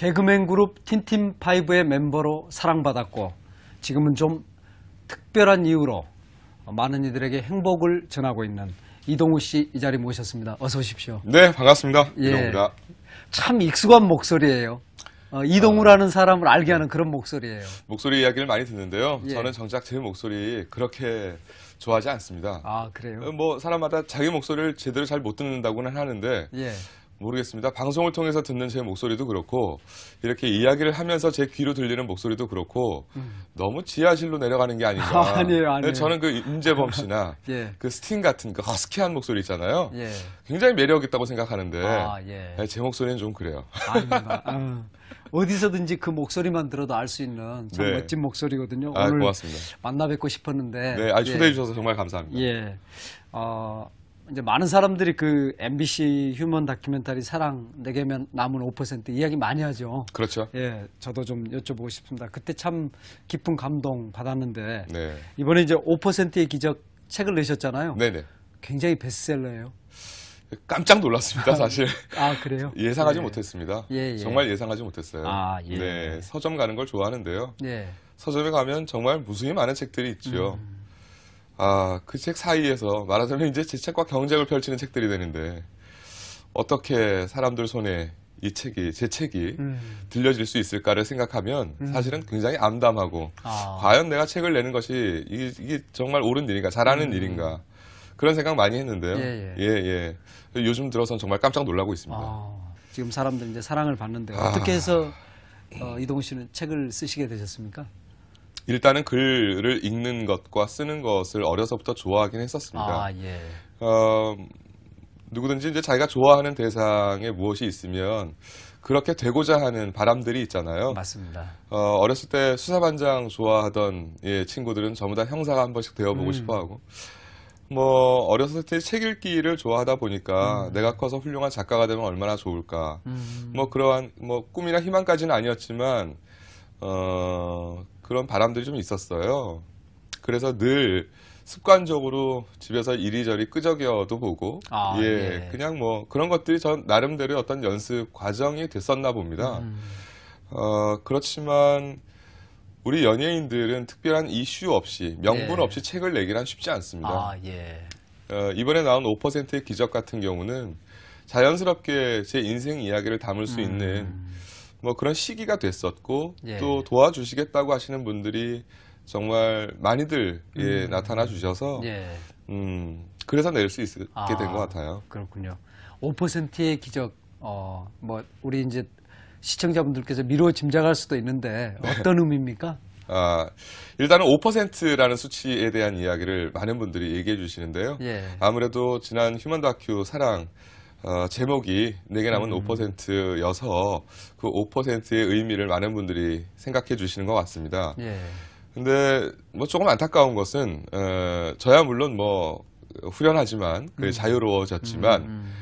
개그맨 그룹 틴틴파이브의 멤버로 사랑받았고 지금은 좀 특별한 이유로 많은 이들에게 행복을 전하고 있는 이동우 씨 이 자리 에 모셨습니다. 어서 오십시오. 네, 반갑습니다. 예, 이동우입니다. 참 익숙한 목소리예요. 어, 이동우라는 어, 사람을 알게 하는 그런 목소리예요. 목소리 이야기를 많이 듣는데요. 예. 저는 정작 제 목소리 그렇게 좋아하지 않습니다. 아, 그래요? 뭐 사람마다 자기 목소리를 제대로 잘 못 듣는다고는 하는데 예. 모르겠습니다. 방송을 통해서 듣는 제 목소리도 그렇고 이렇게 이야기를 하면서 제 귀로 들리는 목소리도 그렇고 음. 너무 지하실로 내려가는 게 아닌가. 아, 아니에요, 아니에요. 네, 저는 그 임재범 씨나 예. 그 스팅 같은 그 허스키한 목소리 있잖아요. 예. 굉장히 매력 있다고 생각하는데 아, 예. 네, 제 목소리는 좀 그래요. 아닙니다. 음. 어디서든지 그 목소리만 들어도 알 수 있는 참 네. 멋진 목소리거든요. 아, 오늘 고맙습니다. 만나 뵙고 싶었는데. 네, 아, 초대해 주셔서 정말 감사합니다. 예. 어, 이제 많은 사람들이 그 MBC 휴먼 다큐멘터리 사랑 내게 면 남은 5% 이야기 많이 하죠. 그렇죠. 예, 저도 좀 여쭤보고 싶습니다. 그때 참 깊은 감동 받았는데 네. 이번에 이제 5%의 기적 책을 내셨잖아요. 네네. 네. 굉장히 베스트셀러예요. 깜짝 놀랐습니다, 아, 사실. 아, 그래요? 예상하지 예. 못했습니다. 예, 예. 정말 예상하지 못했어요. 아, 예. 네, 서점 가는 걸 좋아하는데요. 예. 서점에 가면 정말 무수히 많은 책들이 있죠. 음. 아, 그 책 사이에서 말하자면 이제 제 책과 경쟁을 펼치는 책들이 되는데 어떻게 사람들 손에 이 책이 제 책이 음. 들려질 수 있을까를 생각하면 음. 사실은 굉장히 암담하고 아. 과연 내가 책을 내는 것이 이게, 이게 정말 옳은 일인가 잘하는 음. 일인가 그런 생각 많이 했는데요. 예예. 예. 예, 예. 요즘 들어선 정말 깜짝 놀라고 있습니다. 아. 지금 사람들 이제 사랑을 받는데 아. 어떻게 해서 어, 이동훈 씨는 책을 쓰시게 되셨습니까? 일단은 글을 읽는 것과 쓰는 것을 어려서부터 좋아하긴 했었습니다. 아, 예. 어, 누구든지 이제 자기가 좋아하는 대상에 무엇이 있으면 그렇게 되고자 하는 바람들이 있잖아요. 맞습니다. 어, 어렸을 때 수사반장 좋아하던 예, 친구들은 전부 다 형사가 한 번씩 되어보고 음. 싶어하고 뭐 어렸을 때 책 읽기를 좋아하다 보니까 음. 내가 커서 훌륭한 작가가 되면 얼마나 좋을까. 음. 뭐 그러한 뭐 꿈이나 희망까지는 아니었지만 어 그런 바람들이 좀 있었어요. 그래서 늘 습관적으로 집에서 이리저리 끄적여도 보고 아, 예, 예, 그냥 뭐 그런 것들이 전 나름대로 어떤 연습 과정이 됐었나 봅니다. 음, 음. 어, 그렇지만 우리 연예인들은 특별한 이슈 없이 명분 예. 없이 책을 내기란 쉽지 않습니다. 아, 예. 어, 이번에 나온 5%의 기적 같은 경우는 자연스럽게 제 인생 이야기를 담을 수 음. 있는 뭐 그런 시기가 됐었고 예. 또 도와주시겠다고 하시는 분들이 정말 많이들 예, 음. 나타나 주셔서 예. 음, 그래서 낼 수 있게 아, 된것 같아요. 그렇군요. 5%의 기적 어, 뭐 우리 이제 시청자분들께서 미루어 짐작할 수도 있는데 네. 어떤 네. 의미입니까? 아, 일단은 5%라는 수치에 대한 이야기를 많은 분들이 얘기해 주시는데요. 예. 아무래도 지난 휴먼 다큐 사랑 어, 제목이 내게 남은 음. 5%여서 그 5%의 의미를 많은 분들이 생각해 주시는 것 같습니다. 예. 근데 뭐 조금 안타까운 것은 어, 저야 물론 뭐 후련하지만 그 음. 자유로워졌지만 음, 음.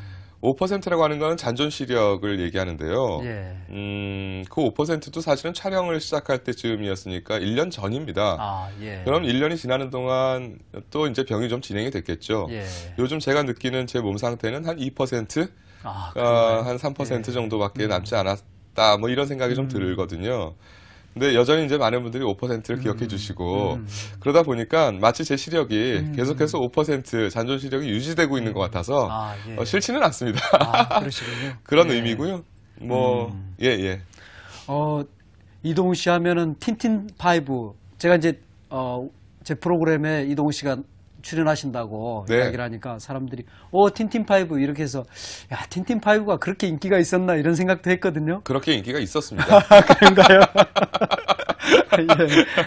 5%라고 하는 건 잔존 시력을 얘기하는데요. 예. 음, 그 5%도 사실은 촬영을 시작할 때쯤이었으니까 1년 전입니다. 아, 예. 그럼 1년이 지나는 동안 또 이제 병이 좀 진행이 됐겠죠. 예. 요즘 제가 느끼는 제 몸 상태는 한 2%, 아, 아 한3% 예. 정도밖에 남지 않았다. 뭐 이런 생각이 음. 좀 들거든요. 근데 여전히 이제 많은 분들이 5%를 음. 기억해 주시고 음. 그러다 보니까 마치 제 시력이 음. 계속해서 5% 잔존 시력이 유지되고 있는 것 음. 같아서 아, 예. 어, 싫지는 않습니다. 아, 그런 예. 의미고요. 뭐예 음. 예. 어 이동훈 씨 하면은 틴틴 파이브 제가 이제 어 제 프로그램에 이동훈 씨가 출연하신다고 네. 이야기를 하니까 사람들이 오 틴틴파이브 이렇게 해서 야 틴틴파이브가 그렇게 인기가 있었나 이런 생각도 했거든요. 그렇게 인기가 있었습니다. 그런가요? 예,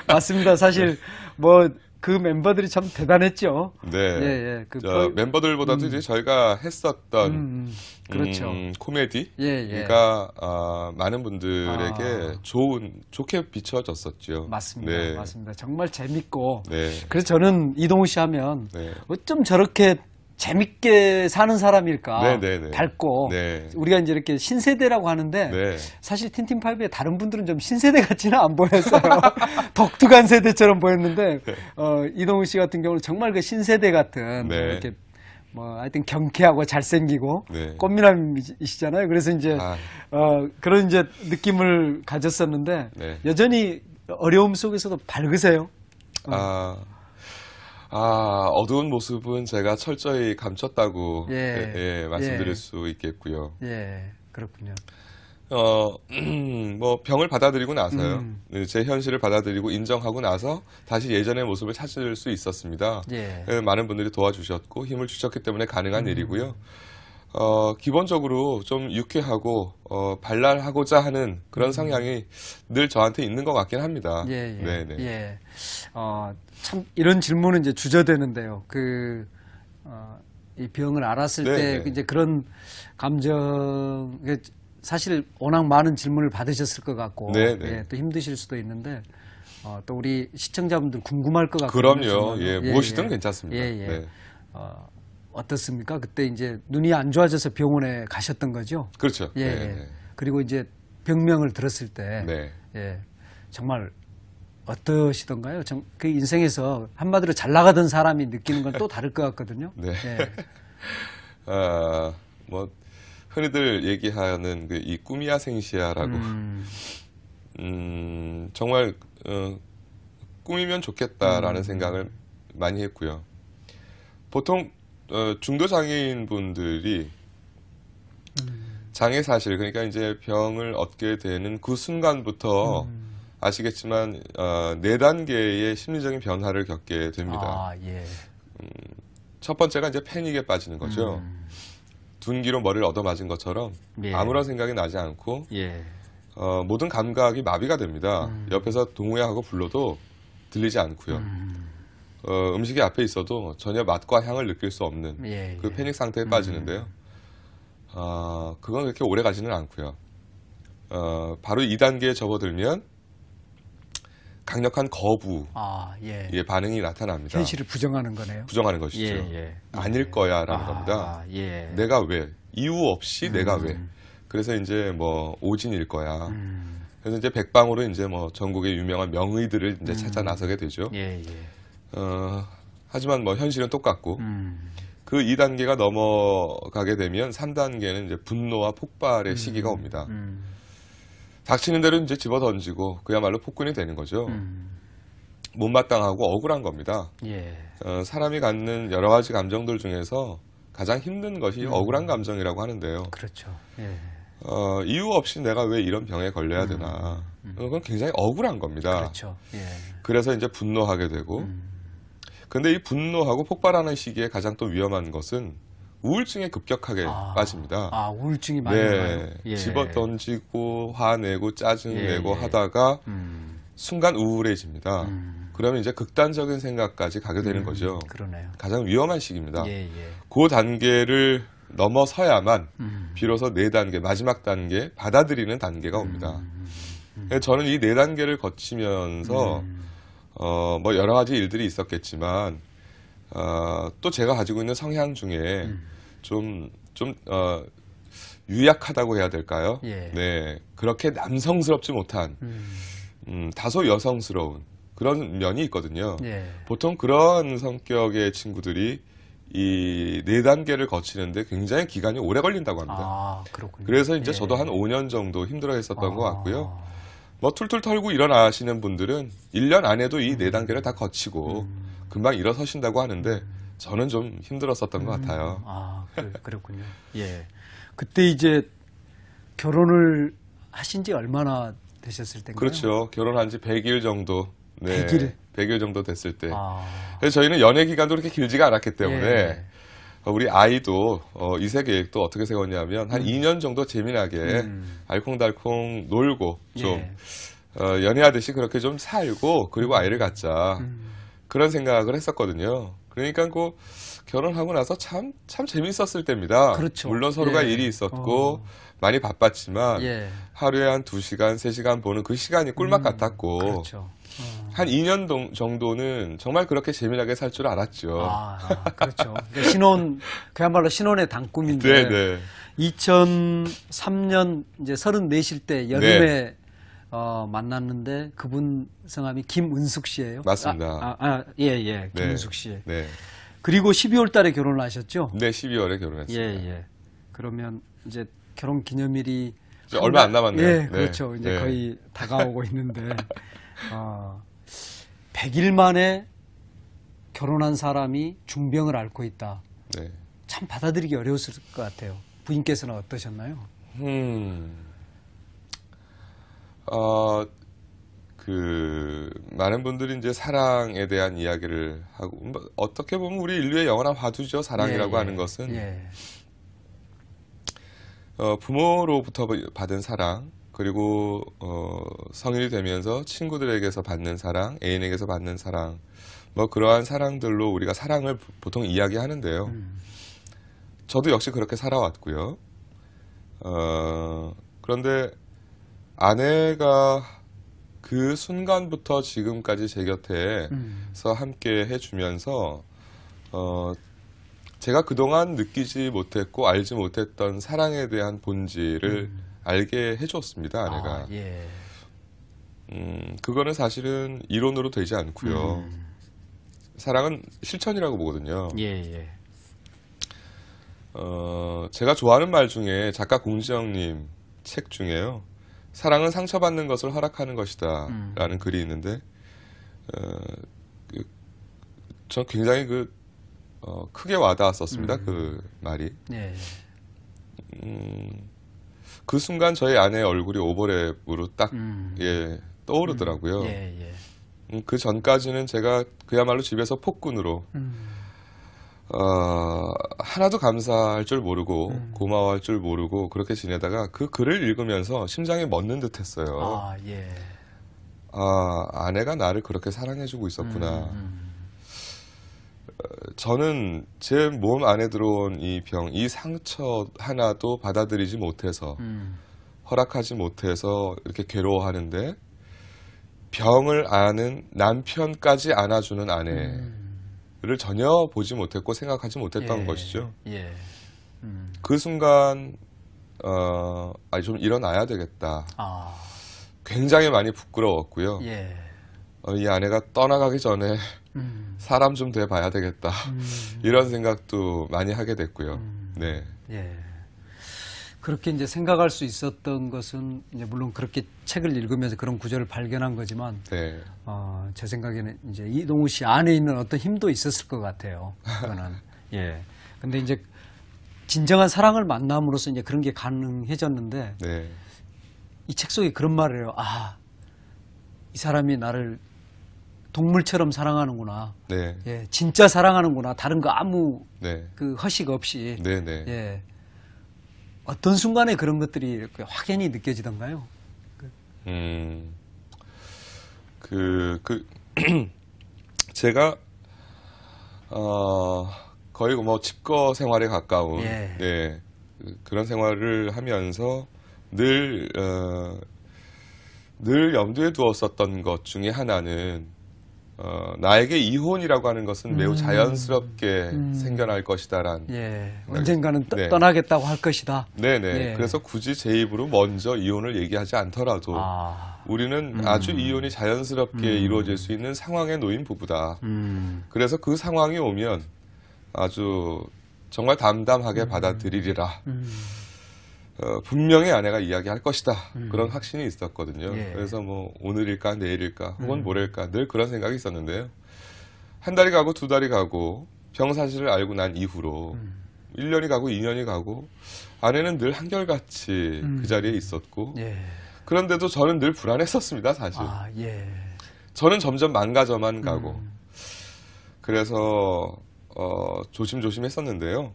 맞습니다. 사실 뭐그 멤버들이 참 대단했죠. 네. 예, 예. 그 자, 보... 멤버들보다도 음. 이제 저희가 했었던 음, 음. 그렇죠. 음, 코미디가 예, 예. 어, 많은 분들에게 아. 좋은 좋게 비춰졌었죠. 맞습니다. 네. 맞습니다. 정말 재밌고. 네. 그래서 저는 이동우 씨 하면 네. 어쩜 저렇게 재밌게 사는 사람일까 네네네. 네, 네. 밝고 네. 우리가 이제 이렇게 신세대라고 하는데 네. 사실 틴틴파이브의 다른 분들은 좀 신세대 같지는 안 보였어요 독특한 세대처럼 보였는데 네. 어, 이동훈 씨 같은 경우는 정말 그 신세대 같은 네. 이렇게 뭐 하여튼 경쾌하고 잘생기고 꽃미남이시잖아요 그래서 이제 아. 어, 그런 이제 느낌을 가졌었는데 여전히 어려움 속에서도 밝으세요 어. 아. 아, 어두운 모습은 제가 철저히 감췄다고 예, 예, 예 말씀드릴 예. 수 있겠고요. 예, 그렇군요. 어, 뭐 병을 받아들이고 나서요. 음. 네, 제 현실을 받아들이고 인정하고 나서 다시 예전의 모습을 찾을 수 있었습니다. 예. 네, 많은 분들이 도와주셨고 힘을 주셨기 때문에 가능한 음. 일이고요. 어, 기본적으로 좀 유쾌하고 어, 발랄하고자 하는 그런 음. 성향이 늘 저한테 있는 것 같긴 합니다. 예, 예. 네네. 네. 예. 어, 참 이런 질문은 이제 주저되는데요. 그, 어, 이 병을 알았을 네네. 때 네. 이제 그런 감정, 사실 워낙 많은 질문을 받으셨을 것 같고 네, 네. 예, 또 힘드실 수도 있는데 어, 또 우리 시청자분들 궁금할 것 같고 그럼요. 예, 예, 무엇이든 예. 괜찮습니다. 예, 예. 네. 어, 어떻습니까? 그때 이제 눈이 안 좋아져서 병원에 가셨던 거죠? 그렇죠. 예. 네, 예. 네. 그리고 이제 병명을 들었을 때 예, 정말 어떠시던가요? 정, 그 인생에서 한마디로 잘 나가던 사람이 느끼는 건 또 다를 것 같거든요. 네. 네. 아, 뭐 흔히들 얘기하는 그 이 꿈이야 생시야라고. 음. 음 정말 어, 꿈이면 좋겠다라는 음. 생각을 많이 했고요. 보통 어, 중도 장애인 분들이 음. 장애 사실 그러니까 이제 병을 얻게 되는 그 순간부터 음. 아시겠지만 어, 네 단계의 심리적인 변화를 겪게 됩니다. 아, 예. 음, 첫 번째가 이제 패닉에 빠지는 거죠. 음. 둔기로 머리를 얻어맞은 것처럼 예. 아무런 생각이 나지 않고 예. 어, 모든 감각이 마비가 됩니다. 음. 옆에서 동호회하고 불러도 들리지 않고요. 음. 어, 음식이 앞에 있어도 전혀 맛과 향을 느낄 수 없는 예, 예. 그 패닉 상태에 음. 빠지는데요. 아, 어, 그건 그렇게 오래 가지는 않고요. 어, 바로 2단계에 접어들면 강력한 거부 아, 예. 예, 반응이 나타납니다. 현실을 부정하는 거네요. 부정하는 것이죠. 예, 예. 아닐 거야라는 아, 겁니다. 아, 예. 내가 왜 이유 없이 음. 내가 왜 그래서 이제 뭐 오진일 거야. 음. 그래서 이제 백방으로 이제 뭐 전국의 유명한 명의들을 이제 음. 찾아 나서게 되죠. 예, 어, 하지만 뭐 현실은 똑같고 음. 그 2단계가 넘어가게 되면 3단계는 이제 분노와 폭발의 음. 시기가 옵니다. 음. 닥치는 대로 이제 집어 던지고 그야말로 폭군이 되는 거죠. 음. 못마땅하고 억울한 겁니다. 예. 어, 사람이 갖는 여러 가지 감정들 중에서 가장 힘든 것이 음. 억울한 감정이라고 하는데요. 그렇죠. 예. 어, 이유 없이 내가 왜 이런 병에 걸려야 되나. 음. 음. 어, 그건 굉장히 억울한 겁니다. 그렇죠. 예. 그래서 이제 분노하게 되고. 음. 근데 이 분노하고 폭발하는 시기에 가장 또 위험한 것은 우울증에 급격하게 아, 빠집니다. 아, 우울증이 많이 네, 예. 집어 던지고 화내고 짜증내고 예, 예. 하다가 음. 순간 우울해집니다. 음. 그러면 이제 극단적인 생각까지 가게 되는 음, 거죠. 그러네요. 가장 위험한 시기입니다. 예, 예. 그 단계를 넘어서야만 음, 음. 비로소 네 단계 마지막 단계 받아들이는 단계가 음, 옵니다. 예, 저는 이 네 단계를 거치면서 어, 뭐 여러 가지 일들이 있었겠지만 어, 또 제가 가지고 있는 성향 중에 음. 좀, 좀, 어, 유약하다고 해야 될까요? 예. 네. 그렇게 남성스럽지 못한, 음. 음, 다소 여성스러운 그런 면이 있거든요. 예. 보통 그런 성격의 친구들이 이 네 단계를 거치는데 굉장히 기간이 오래 걸린다고 합니다. 아, 그렇군요. 그래서 이제 예. 저도 한 5년 정도 힘들어 했었던 아. 것 같고요. 뭐 툴툴 털고 일어나시는 분들은 1년 안에도 이네 음. 단계를 다 거치고 음. 금방 일어서신다고 하는데 저는 좀 힘들었었던 음, 것 같아요. 아, 그렇군요 예. 그때 이제 결혼을 하신 지 얼마나 되셨을 때인가요? 그렇죠. 결혼한 지 100일 정도. 네. 100일? 100일 정도 됐을 때. 아. 그래서 저희는 연애 기간도 그렇게 길지가 않았기 때문에 예. 어, 우리 아이도 어, 이세 계획도 어떻게 세웠냐면 한 음. 2년 정도 재미나게 음. 알콩달콩 놀고 좀 예. 어, 연애하듯이 그렇게 좀 살고 그리고 아이를 갖자. 음. 그런 생각을 했었거든요. 그러니까 그 결혼하고 나서 참, 참 재밌었을 때입니다. 그렇죠. 물론 서로가 예. 일이 있었고, 어. 많이 바빴지만, 예. 하루에 한 두시간세시간 보는 그 시간이 꿀맛 음, 같았고, 그렇죠. 어. 한 2년 동, 정도는 정말 그렇게 재미나게 살 줄 알았죠. 아, 그렇죠. 그러니까 신혼, 그야말로 신혼의 당꿈인데 네네. 2003년 이제 34실 때 여름에 네. 어, 만났는데 그분 성함이 김은숙 씨예요. 맞습니다. 아, 아, 아 예, 예. 네. 김은숙 네. 씨. 네. 그리고 12월 달에 결혼을 하셨죠? 네, 12월에 결혼했습니다. 예, 예. 그러면 이제 결혼 기념일이 얼마 안 남았네요. 예, 네. 그렇죠. 이제 네. 거의 다가오고 있는데 어, 100일 만에 결혼한 사람이 중병을 앓고 있다. 네. 참 받아들이기 어려웠을 것 같아요. 부인께서는 어떠셨나요? 음. 어, 그 많은 분들이 이제 사랑에 대한 이야기를 하고 뭐, 어떻게 보면 우리 인류의 영원한 화두죠 사랑이라고 예, 하는 예. 것은 예. 어, 부모로부터 받은 사랑 그리고 어, 성인이 되면서 친구들에게서 받는 사랑 애인에게서 받는 사랑 뭐 그러한 사랑들로 우리가 사랑을 보통 이야기하는데요 음. 저도 역시 그렇게 살아왔고요 어, 그런데 아내가 그 순간부터 지금까지 제 곁에서 음. 함께 해주면서 어 제가 그동안 느끼지 못했고 알지 못했던 사랑에 대한 본질을 음. 알게 해줬습니다 아내가. 아, 예. 음 그거는 사실은 이론으로 되지 않고요. 음. 사랑은 실천이라고 보거든요. 예, 예. 어 제가 좋아하는 말 중에 작가 공지영님 책 중에요. 사랑은 상처받는 것을 허락하는 것이다라는 음. 글이 있는데 어, 저 그, 굉장히 그 어, 크게 와닿았었습니다 음. 그 말이. 네. 음, 그 순간 저희 아내의 얼굴이 오버랩으로 딱 음. 예, 떠오르더라고요. 음. 예, 예. 그 전까지는 제가 그야말로 집에서 폭군으로. 어, 하나도 감사할 줄 모르고 음. 고마워할 줄 모르고 그렇게 지내다가 그 글을 읽으면서 심장이 멎는 듯 했어요. 아, 예. 아, 아내가 나를 그렇게 사랑해주고 있었구나. 음, 음. 어, 저는 제 몸 안에 들어온 이 병, 이 상처 하나도 받아들이지 못해서, 음. 허락하지 못해서 이렇게 괴로워하는데, 병을 아는 남편까지 안아주는 아내. 를 전혀 보지 못했고 생각하지 못했던 예, 것이죠. 예. 음. 그 순간 어, 아니 좀 일어나야 되겠다. 아. 굉장히 많이 부끄러웠고요. 예. 어, 이 아내가 떠나가기 전에 음. 사람 좀 돼 봐야 되겠다. 음. 이런 생각도 많이 하게 됐고요. 음. 네. 예. 그렇게 이제 생각할 수 있었던 것은 이제 물론 그렇게 책을 읽으면서 그런 구절을 발견한 거지만 네. 어, 제 생각에는 이제 이동우 씨 안에 있는 어떤 힘도 있었을 것 같아요. 그거는 예. 근데 이제 진정한 사랑을 만남으로써 이제 그런 게 가능해졌는데 네. 이책 속에 그런 말을 해요. 아, 이 사람이 나를 동물처럼 사랑하는구나. 네. 예, 진짜 사랑하는구나. 다른 거 아무 네. 그 허식 없이. 네, 네. 예. 어떤 순간에 그런 것들이 이렇게 확연히 느껴지던가요? 그 음, 그, 그, 제가, 어, 거의 뭐 집거 생활에 가까운, 예. 네, 그런 생활을 하면서 늘, 어, 늘 염두에 두었었던 것 중에 하나는 어, 나에게 이혼이라고 하는 것은 매우 음. 자연스럽게 음. 생겨날 것이다란. 예. 언젠가는 떠, 네. 떠나겠다고 할 것이다. 네네. 예. 그래서 굳이 제 입으로 먼저 이혼을 얘기하지 않더라도 아. 우리는 음. 아주 이혼이 자연스럽게 음. 이루어질 수 있는 상황에 놓인 부부다. 음. 그래서 그 상황이 오면 아주 정말 담담하게 음. 받아들이리라. 어, 분명히 아내가 이야기할 것이다 음. 그런 확신이 있었거든요. 예. 그래서 뭐 오늘일까 내일일까 혹은 음. 모레일까 늘 그런 생각이 있었는데요. 한 달이 가고 두 달이 가고 병 사실을 알고 난 이후로 음. 1년이 가고 2년이 가고 아내는 늘 한결같이 음. 그 자리에 있었고 예. 그런데도 저는 늘 불안했었습니다 사실. 아, 예. 저는 점점 망가져만 가고 음. 그래서 어, 조심조심 했었는데요.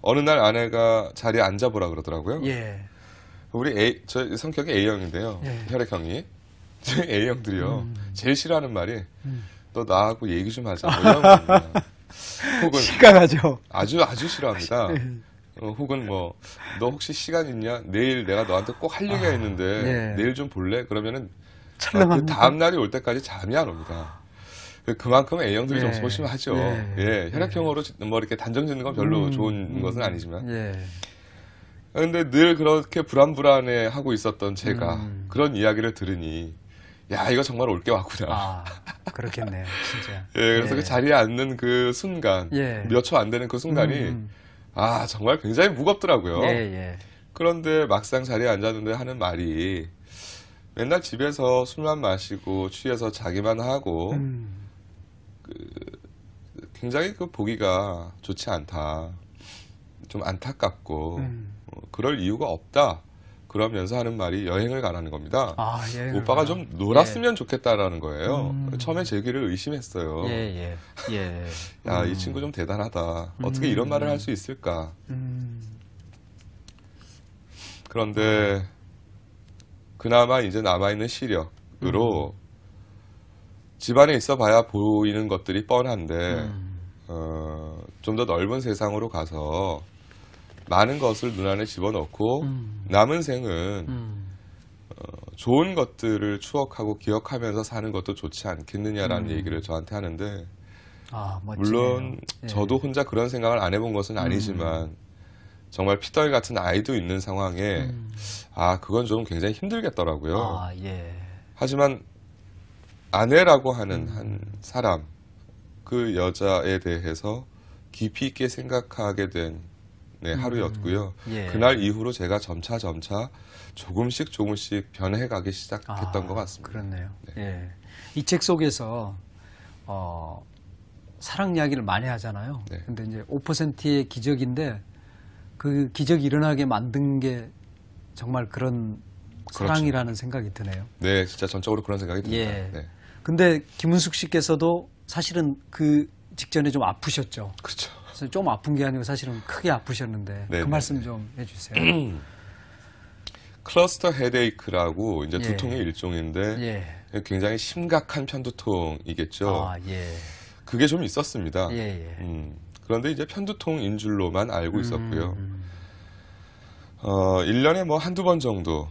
어느 날 아내가 자리에 앉아보라 그러더라고요. 예. 우리 A, 저 성격이 A형인데요. 예. 혈액형이. 제 A형들이요. 음. 제일 싫어하는 말이 음. 너 나하고 얘기 좀 하자. 뭐 이런 겁 혹은 시각하죠. 아주 아주 싫어합니다. 어, 혹은 뭐 너 혹시 시간 있냐? 내일 내가 너한테 꼭 할 얘기가 아, 있는데 예. 내일 좀 볼래? 그러면은 어, 그 다음 날이 올 때까지 잠이 안 옵니다. 그, 그만큼 A형들이 좀 예. 소심하죠. 예. 예. 혈액형으로 뭐 이렇게 단정 짓는 건 별로 음, 좋은 음. 것은 아니지만. 예. 근데 늘 그렇게 불안불안해 하고 있었던 제가 음. 그런 이야기를 들으니 야 이거 정말 올 게 왔구나. 아, 그렇겠네요, 진짜. 예, 그래서 예. 그 자리에 앉는 그 순간, 예. 몇초 안 되는 그 순간이 음. 음. 아 정말 굉장히 무겁더라고요. 예, 예, 그런데 막상 자리에 앉았는데 하는 말이 맨날 집에서 술만 마시고 취해서 자기만 하고 음. 그 굉장히 그 보기가 좋지 않다. 좀 안타깝고 음. 어, 그럴 이유가 없다. 그러면서 하는 말이 여행을 가라는 겁니다. 아, 오빠가 좀 놀았으면 예. 좋겠다라는 거예요. 음. 처음에 제기를 의심했어요. 예, 예. 예. 야, 음. 이 친구 좀 대단하다. 어떻게 음. 이런 말을 할 수 있을까? 음. 그런데 음. 그나마 이제 남아있는 시력으로 집안에 있어 봐야 보이는 것들이 뻔한데 음. 어, 좀 더 넓은 세상으로 가서 많은 것을 눈 안에 집어넣고 음. 남은 생은 음. 어, 좋은 것들을 추억하고 기억하면서 사는 것도 좋지 않겠느냐라는 음. 얘기를 저한테 하는데 아, 물론 예. 저도 혼자 그런 생각을 안 해본 것은 음. 아니지만 정말 피떨 같은 아이도 있는 상황에 음. 아 그건 좀 굉장히 힘들겠더라고요. 아, 예. 하지만 아내라고 하는 음. 한 사람, 그 여자에 대해서 깊이 있게 생각하게 된 네, 음. 하루였고요. 음, 예. 그날 이후로 제가 점차 점차 조금씩 조금씩 변해가기 시작했던 아, 것 같습니다. 그렇네요. 네. 예. 이책 속에서 어, 사랑 이야기를 많이 하잖아요. 네. 근데 이제 5%의 기적인데 그 기적이 일어나게 만든 게 정말 그런 그렇죠. 사랑이라는 생각이 드네요. 네, 진짜 전적으로 그런 생각이 듭니다. 예. 네. 근데 김은숙 씨께서도 사실은 그 직전에 좀 아프셨죠. 그렇죠. 그래서 좀 아픈 게 아니고 사실은 크게 아프셨는데 네네. 그 말씀 좀 해주세요. 클러스터 헤데이크라고 이제 예. 두통의 일종인데 예. 굉장히 심각한 편두통이겠죠. 아, 예. 그게 좀 있었습니다. 예, 예. 음, 그런데 이제 편두통인 줄로만 알고 있었고요. 음. 음. 어, 1년에 뭐 한두 번 정도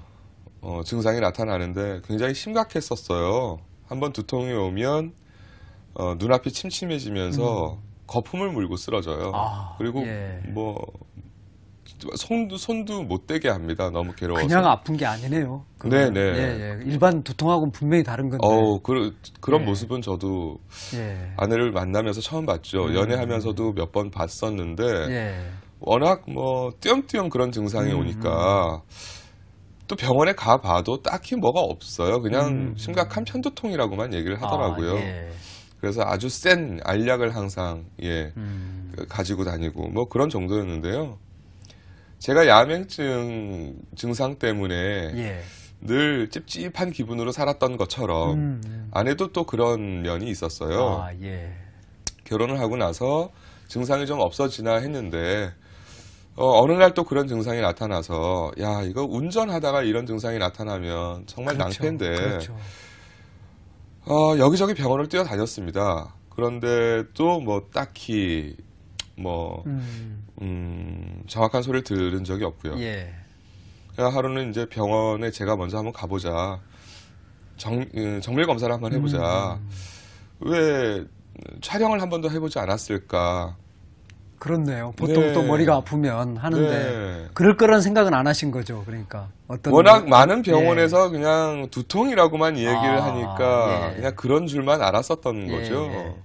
어, 증상이 나타나는데 굉장히 심각했었어요. 한번 두통이 오면 어, 눈앞이 침침해지면서 음. 거품을 물고 쓰러져요. 아, 그리고 예. 뭐 손도 손도 못 대게 합니다. 너무 괴로워서. 그냥 아픈 게 아니네요. 네네. 네. 예, 예. 일반 두통하고는 분명히 다른 건데. 어, 그, 그런 예. 모습은 저도 예. 아내를 만나면서 처음 봤죠. 음. 연애하면서도 몇 번 봤었는데 예. 워낙 뭐 띄엄띄엄 그런 증상이 음. 오니까. 음. 또 병원에 가봐도 딱히 뭐가 없어요. 그냥 음. 심각한 편두통이라고만 얘기를 하더라고요. 아, 예. 그래서 아주 센 알약을 항상 예 음. 그 가지고 다니고 뭐 그런 정도였는데요. 제가 야맹증 증상 때문에 예. 늘 찝찝한 기분으로 살았던 것처럼 음. 아내도 음. 또 그런 면이 있었어요. 아, 예. 결혼을 하고 나서 증상이 좀 없어지나 했는데 어, 어느 날 또 그런 증상이 나타나서 야 이거 운전하다가 이런 증상이 나타나면 정말 그렇죠. 낭패인데 그렇죠. 어, 여기저기 병원을 뛰어다녔습니다. 그런데 또 뭐 딱히 뭐 음. 음, 정확한 소리를 들은 적이 없고요. 예. 하루는 이제 병원에 제가 먼저 한번 가보자. 정, 음, 정밀 검사를 한번 해보자. 음. 왜 촬영을 한 번도 해보지 않았을까? 그렇네요. 보통 네. 또 머리가 아프면 하는데 네. 그럴 거란 생각은 안 하신 거죠. 그러니까 어떤 워낙 뭐, 많은 병원에서 예. 그냥 두통이라고만 얘기를 아, 하니까 예. 그냥 그런 줄만 알았었던 예. 거죠.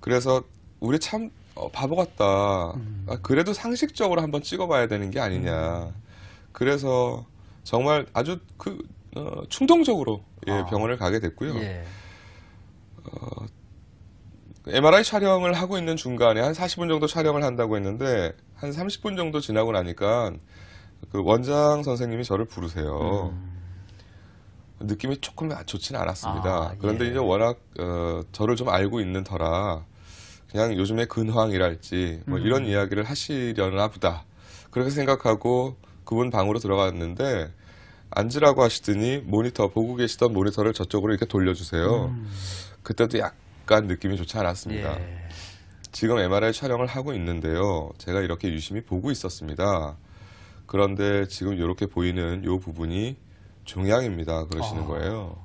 그래서 우리 참 어, 바보 같다. 음. 아, 그래도 상식적으로 한번 찍어봐야 되는 게 아니냐. 음. 그래서 정말 아주 그 어, 충동적으로 예, 아. 예, 병원을 가게 됐고요. 예. 어, MRI 촬영을 하고 있는 중간에 한 40분 정도 촬영을 한다고 했는데 한 30분 정도 지나고 나니까 그 원장 선생님이 저를 부르세요. 음. 느낌이 조금 좋지는 않았습니다. 아, 그런데 예. 이제 워낙 어, 저를 좀 알고 있는 터라 그냥 요즘에 근황이랄지 뭐 음. 이런 이야기를 하시려나 보다 그렇게 생각하고 그분 방으로 들어갔는데 앉으라고 하시더니 모니터 보고 계시던 모니터를 저쪽으로 이렇게 돌려주세요. 음. 그때도 약간 약간 느낌이 좋지 않았습니다. 예. 지금 MRI 촬영을 하고 있는데요. 제가 이렇게 유심히 보고 있었습니다. 그런데 지금 이렇게 보이는 이 부분이 종양입니다. 그러시는 아. 거예요.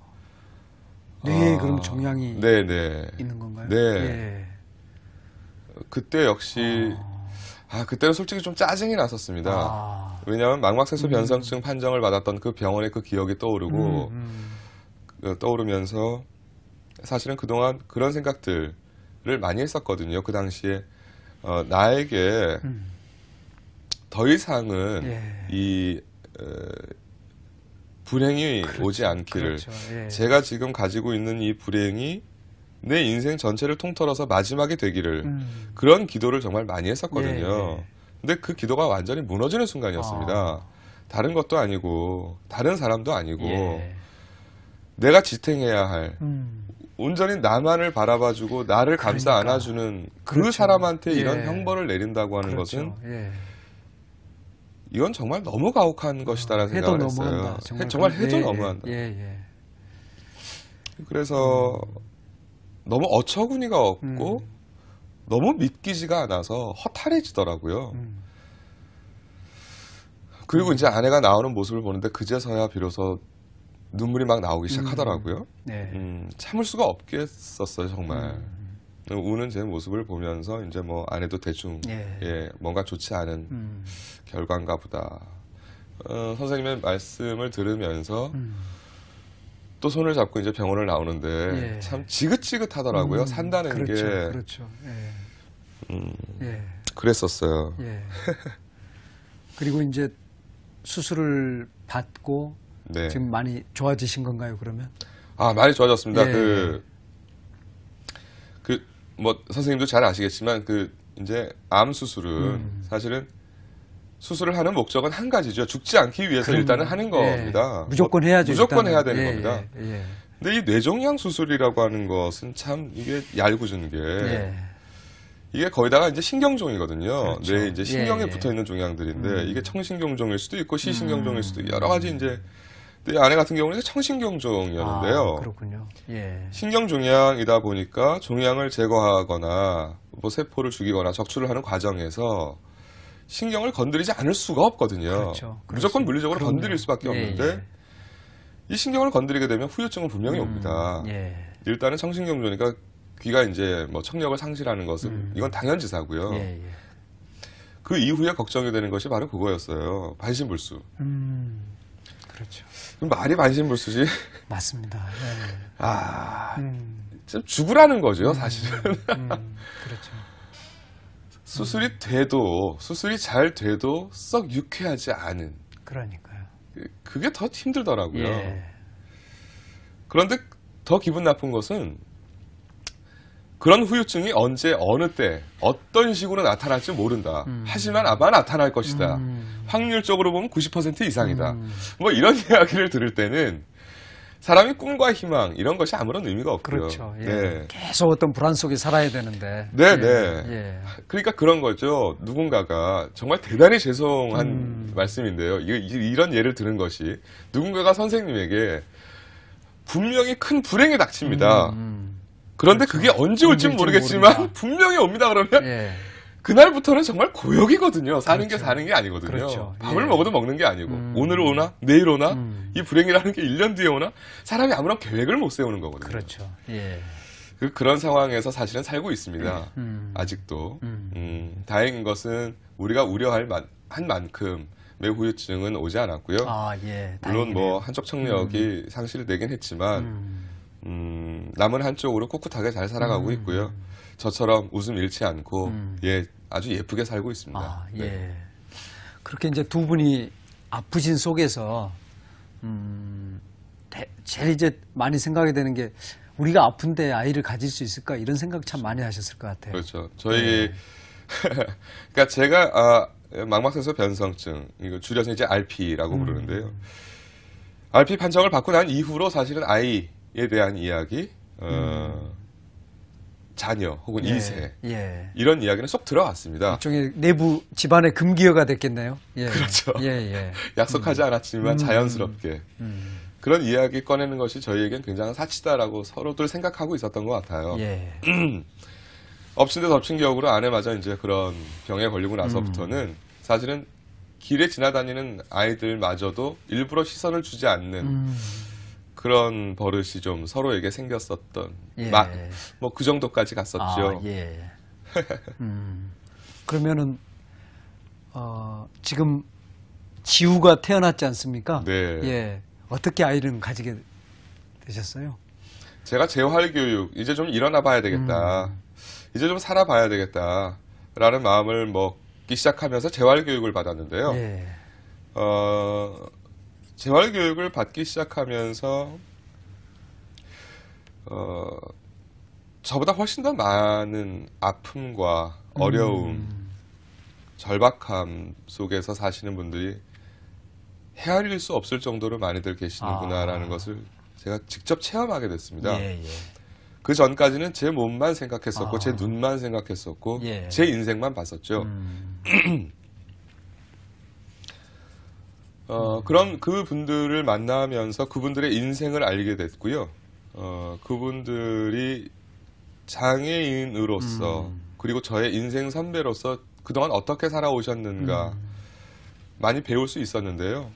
네, 아. 그럼 종양이 네네. 네. 있는 건가요? 네. 예. 그때 역시 아. 아. 그때는 솔직히 좀 짜증이 났었습니다. 아. 왜냐하면 망막세소 음. 변성증 판정을 받았던 그 병원의 그 기억이 떠오르고 음, 음. 그 떠오르면서 사실은 그동안 그런 생각들을 많이 했었거든요. 그 당시에 어, 나에게 음. 더 이상은 예. 이 어, 불행이 그 오지 않기를 그렇죠. 예. 제가 지금 가지고 있는 이 불행이 내 인생 전체를 통틀어서 마지막이 되기를 음. 그런 기도를 정말 많이 했었거든요. 예. 예. 근데 그 기도가 완전히 무너지는 순간이었습니다. 아. 다른 것도 아니고 다른 사람도 아니고 예. 내가 지탱해야 할 음. 온전히 나만을 바라봐주고 나를 감싸 그러니까. 안아주는 그 그렇죠. 사람한테 이런 예. 형벌을 내린다고 하는 그렇죠. 것은 예. 이건 정말 너무 가혹한 것이다라는 해도 생각을 너무 했어요. 정말, 해, 정말 해도 예, 너무한다. 예. 그래서 음. 너무 어처구니가 없고 음. 너무 믿기지가 않아서 허탈해지더라고요. 음. 그리고 이제 아내가 나오는 모습을 보는데 그제서야 비로소 눈물이 막 나오기 음. 시작하더라고요. 네. 음, 참을 수가 없겠었어요, 정말. 음, 음, 우는 제 모습을 보면서 이제 뭐 안 해도 대충 예. 예 뭔가 좋지 않은 음. 결과인가 보다. 어, 선생님의 말씀을 들으면서 음. 또 손을 잡고 이제 병원을 나오는데 예. 참 지긋지긋하더라고요. 음. 산다는 그렇죠, 게. 그렇죠. 예. 음, 예. 그랬었어요. 예. 그리고 이제 수술을 받고 네. 지금 많이 좋아지신 건가요, 그러면? 아, 많이 좋아졌습니다. 예. 그, 그, 뭐, 선생님도 잘 아시겠지만, 그, 이제 암 수술은 음. 사실은 수술을 하는 목적은 한 가지죠. 죽지 않기 위해서 그럼, 일단은 하는 예. 겁니다. 예. 무조건 해야죠. 무조건 일단은. 해야 되는 예. 겁니다. 예, 예. 근데 이 뇌종양 수술이라고 하는 것은 참 이게 얄궂은 게 예. 이게 거의다가 이제 신경종이거든요. 그렇죠. 뇌 이제 신경에 붙어 있는 종양들인데 음. 이게 청신경종일 수도 있고 시신경종일 음. 수도 여러 가지 음. 이제 근데 아내 같은 경우는 청신경종이었는데요. 아, 그렇군요. 예. 신경종양이다 보니까 종양을 제거하거나 뭐 세포를 죽이거나 적출을 하는 과정에서 신경을 건드리지 않을 수가 없거든요. 그렇죠. 무조건 물리적으로 그럼요. 건드릴 수밖에 예, 없는데 예, 예. 이 신경을 건드리게 되면 후유증은 분명히 음, 옵니다. 예. 일단은 청신경종이니까 귀가 이제 뭐 청력을 상실하는 것은 음. 이건 당연지사고요. 예, 예. 그 이후에 걱정이 되는 것이 바로 그거였어요. 반신불수. 음, 그렇죠. 말이 반신불수지. 맞습니다. 네, 네. 아, 음. 죽으라는 거죠, 음, 사실은. 음, 그렇죠. 수술이 돼도, 수술이 잘 돼도 썩 유쾌하지 않은. 그러니까요. 그, 그게 더 힘들더라고요. 예. 그런데 더 기분 나쁜 것은 그런 후유증이 언제 어느 때 어떤 식으로 나타날지 모른다. 음. 하지만 아마 나타날 것이다. 음. 확률적으로 보면 90% 이상이다. 음. 뭐 이런 이야기를 들을 때는 사람이 꿈과 희망 이런 것이 아무런 의미가 없고요. 그렇죠. 예. 네. 계속 어떤 불안 속에 살아야 되는데. 네, 예. 네. 예. 그러니까 그런 거죠. 누군가가 정말 대단히 죄송한 음. 말씀인데요. 이런 예를 들은 것이 누군가가 선생님에게 분명히 큰 불행이 닥칩니다. 음. 음. 그런데 그렇죠. 그게 언제 올지는 모르겠지만 모릅니다. 분명히 옵니다 그러면 예. 그날부터는 정말 고역이거든요. 사는 그렇죠. 게 사는 게 아니거든요. 그렇죠. 밥을 예. 먹어도 먹는 게 아니고 음. 오늘 오나 내일 오나 음. 이 불행이라는 게 1년 뒤에 오나 사람이 아무런 계획을 못 세우는 거거든요. 그렇죠. 예. 그, 그런 상황에서 사실은 살고 있습니다. 예. 음. 아직도 음. 음, 다행인 것은 우리가 우려할 만, 한 만큼 매우 후유증은 오지 않았고요. 아, 예. 물론 뭐 한쪽 청력이 음. 상실되긴 했지만 음, 남은 한쪽으로 꿋꿋하게 잘 살아가고 음. 있고요. 저처럼 웃음 잃지 않고 음. 예 아주 예쁘게 살고 있습니다. 아, 네. 예. 네. 그렇게 이제 두 분이 아프신 속에서 음, 대, 제일 이제 많이 생각이 되는 게 우리가 아픈데 아이를 가질 수 있을까 이런 생각 참 많이 하셨을 것 같아요. 그렇죠. 저희 네. 그러니까 제가 아, 망막세서 변성증 이거 줄여서 이제 RP라고 음. 부르는데요. RP 판정을 받고 난 이후로 사실은 아이 자식에 대한 이야기, 어, 음. 자녀 혹은 예. 2세 예. 이런 이야기는 쏙 들어왔습니다. 일종의 내부 집안의 금기어가 됐겠네요. 예. 그렇죠. 예, 예. 약속하지 음. 않았지만 음. 자연스럽게 음. 그런 이야기 꺼내는 것이 저희에겐 굉장한 사치다라고 서로들 생각하고 있었던 것 같아요. 예. 엎친 데 덮친 격으로 아내마저 이제 그런 병에 걸리고 나서부터는 음. 사실은 길에 지나다니는 아이들마저도 일부러 시선을 주지 않는 그런 버릇이 좀 서로에게 생겼었던 예. 막뭐 그 정도까지 갔었죠. 아, 예. 음, 그러면은 어, 지금 지우가 태어났지 않습니까? 네. 예. 어떻게 아이를 가지게 되셨어요? 제가 재활 교육 이제 좀 일어나 봐야 되겠다. 음. 이제 좀 살아봐야 되겠다라는 마음을 먹기 시작하면서 재활 교육을 받았는데요. 예. 어, 재활 교육을 받기 시작하면서 어, 저보다 훨씬 더 많은 아픔과 어려움, 음. 절박함 속에서 사시는 분들이 헤아릴 수 없을 정도로 많이들 계시는구나라는 아. 것을 제가 직접 체험하게 됐습니다. 예, 예. 그 전까지는 제 몸만 생각했었고, 아. 제 눈만 생각했었고, 예. 제 인생만 봤었죠. 음. 어, 그런 그 분들을 만나면서 그분들의 인생을 알게 됐고요. 어, 그분들이 장애인으로서 음. 그리고 저의 인생 선배로서 그동안 어떻게 살아오셨는가 음. 많이 배울 수 있었는데요.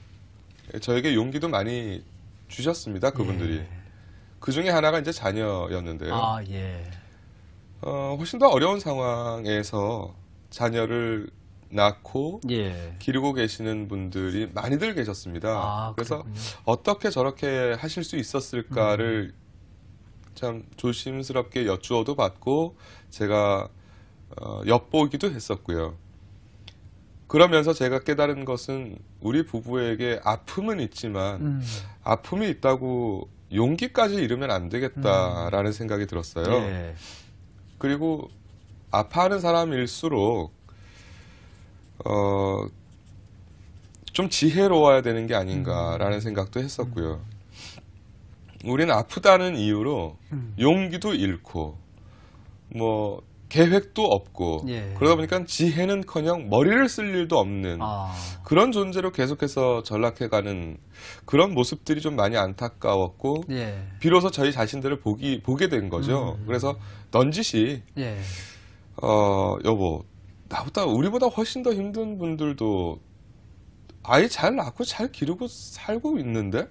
저에게 용기도 많이 주셨습니다. 그분들이. 예. 그 중에 하나가 이제 자녀였는데요. 아, 예. 어, 훨씬 더 어려운 상황에서 자녀를 낳고 예. 기르고 계시는 분들이 많이들 계셨습니다. 아, 그래서 그렇군요. 어떻게 저렇게 하실 수 있었을까를 음. 참 조심스럽게 여쭈어도 받고 제가 어, 엿보기도 했었고요. 그러면서 제가 깨달은 것은 우리 부부에게 아픔은 있지만 음. 아픔이 있다고 용기까지 잃으면 안 되겠다라는 음. 생각이 들었어요. 예. 그리고 아파하는 사람일수록 어, 좀 지혜로워야 되는 게 아닌가라는 음. 생각도 했었고요. 우리는 아프다는 이유로 음. 용기도 잃고 뭐 계획도 없고 예. 그러다 보니까 지혜는커녕 머리를 쓸 일도 없는 아. 그런 존재로 계속해서 전락해가는 그런 모습들이 좀 많이 안타까웠고 예. 비로소 저희 자신들을 보기 보게 된 거죠. 음. 그래서 넌지시 예. 어 여보 나보다 우리보다 훨씬 더 힘든 분들도 아이 잘 낳고 잘 기르고 살고 있는데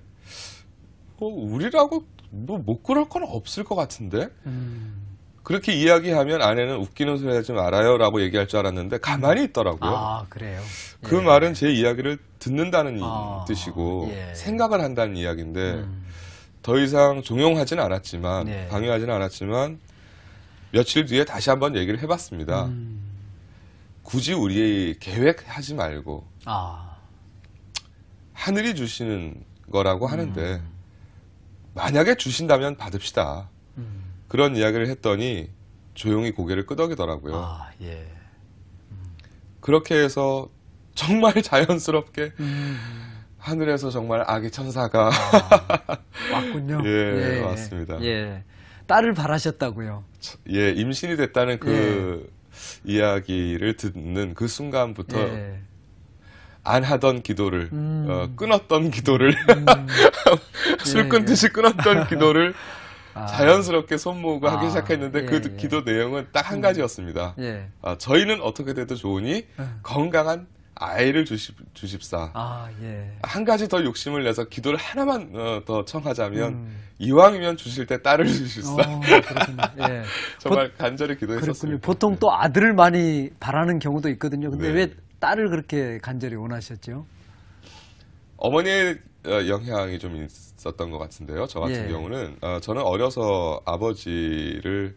뭐 우리라고 뭐 못 그럴 건 없을 것 같은데 음. 그렇게 이야기하면 아내는 웃기는 소리 하지 말아요라고 얘기할 줄 알았는데 가만히 음. 있더라고요. 아 그래요. 그 예. 말은 제 이야기를 듣는다는 아, 뜻이고 예. 생각을 한다는 이야기인데 음. 더 이상 종용하지는 않았지만 예. 네. 강요하지는 않았지만 며칠 뒤에 다시 한번 얘기를 해봤습니다. 음. 굳이 우리 계획하지 말고 아. 하늘이 주시는 거라고 하는데 음. 만약에 주신다면 받읍시다. 음. 그런 이야기를 했더니 조용히 고개를 끄덕이더라고요. 아, 예. 음. 그렇게 해서 정말 자연스럽게 음, 음. 하늘에서 정말 아기 천사가 아, 왔군요. 예, 예, 예, 왔습니다. 예. 딸을 바라셨다고요. 예, 임신이 됐다는 그 예. 이야기를 듣는 그 순간부터 예. 안 하던 기도를 음. 어, 끊었던 기도를 음. 술 끊듯이 예. 끊었던 기도를 아. 자연스럽게 손모으고 아. 하기 시작했는데 예, 그 예. 기도 내용은 딱한 음. 가지였습니다. 예. 아, 저희는 어떻게 돼도 좋으니 음. 건강한 아이를 주십, 주십사. 아, 예. 한 가지 더 욕심을 내서 기도를 하나만 어, 더 청하자면 음. 이왕이면 주실 때 딸을 주십사. 어, 예. 정말 보, 간절히 기도했었습니다. 보통 또 아들을 많이 바라는 경우도 있거든요. 근데 네. 왜 딸을 그렇게 간절히 원하셨죠? 어머니의 어, 영향이 좀 있었던 것 같은데요. 저 같은 예. 경우는 어, 저는 어려서 아버지를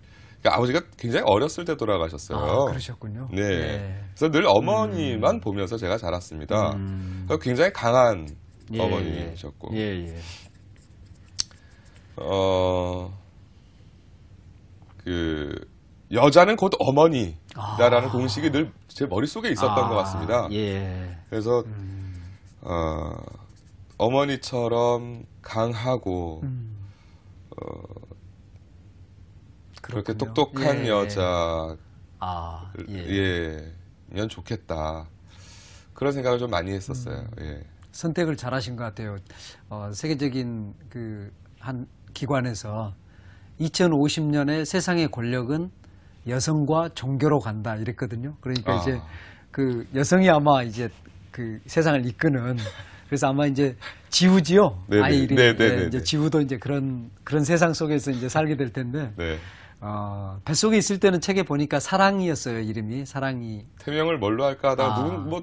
그러니까 아버지가 굉장히 어렸을 때 돌아가셨어요. 아, 그러셨군요. 네. 네. 그래서 늘 어머니만 음. 보면서 제가 자랐습니다. 음. 굉장히 강한 예, 어머니셨고. 예. 예, 예. 어, 그, 여자는 곧 어머니다라는 아. 공식이 늘 제 머릿속에 있었던 아, 것 같습니다. 예. 그래서, 음. 어, 어머니처럼 강하고, 음. 어, 그렇게 똑똑한 예, 예. 여자 아, 예. 면 좋겠다 그런 생각을 좀 많이 했었어요. 음, 예. 선택을 잘하신 것 같아요. 어, 세계적인 그 한 기관에서 2050년에 세상의 권력은 여성과 종교로 간다 이랬거든요. 그러니까 아. 이제 그 여성이 아마 이제 그 세상을 이끄는 그래서 아마 이제 지우지요. 네네, 아이 이름 네, 이제 지우도 이제 그런 그런 세상 속에서 이제 살게 될 텐데. 네. 어, 뱃속에 있을 때는 책에 보니까 사랑이었어요 이름이 사랑이 태명을 뭘로 할까 하다가 아. 누군 뭐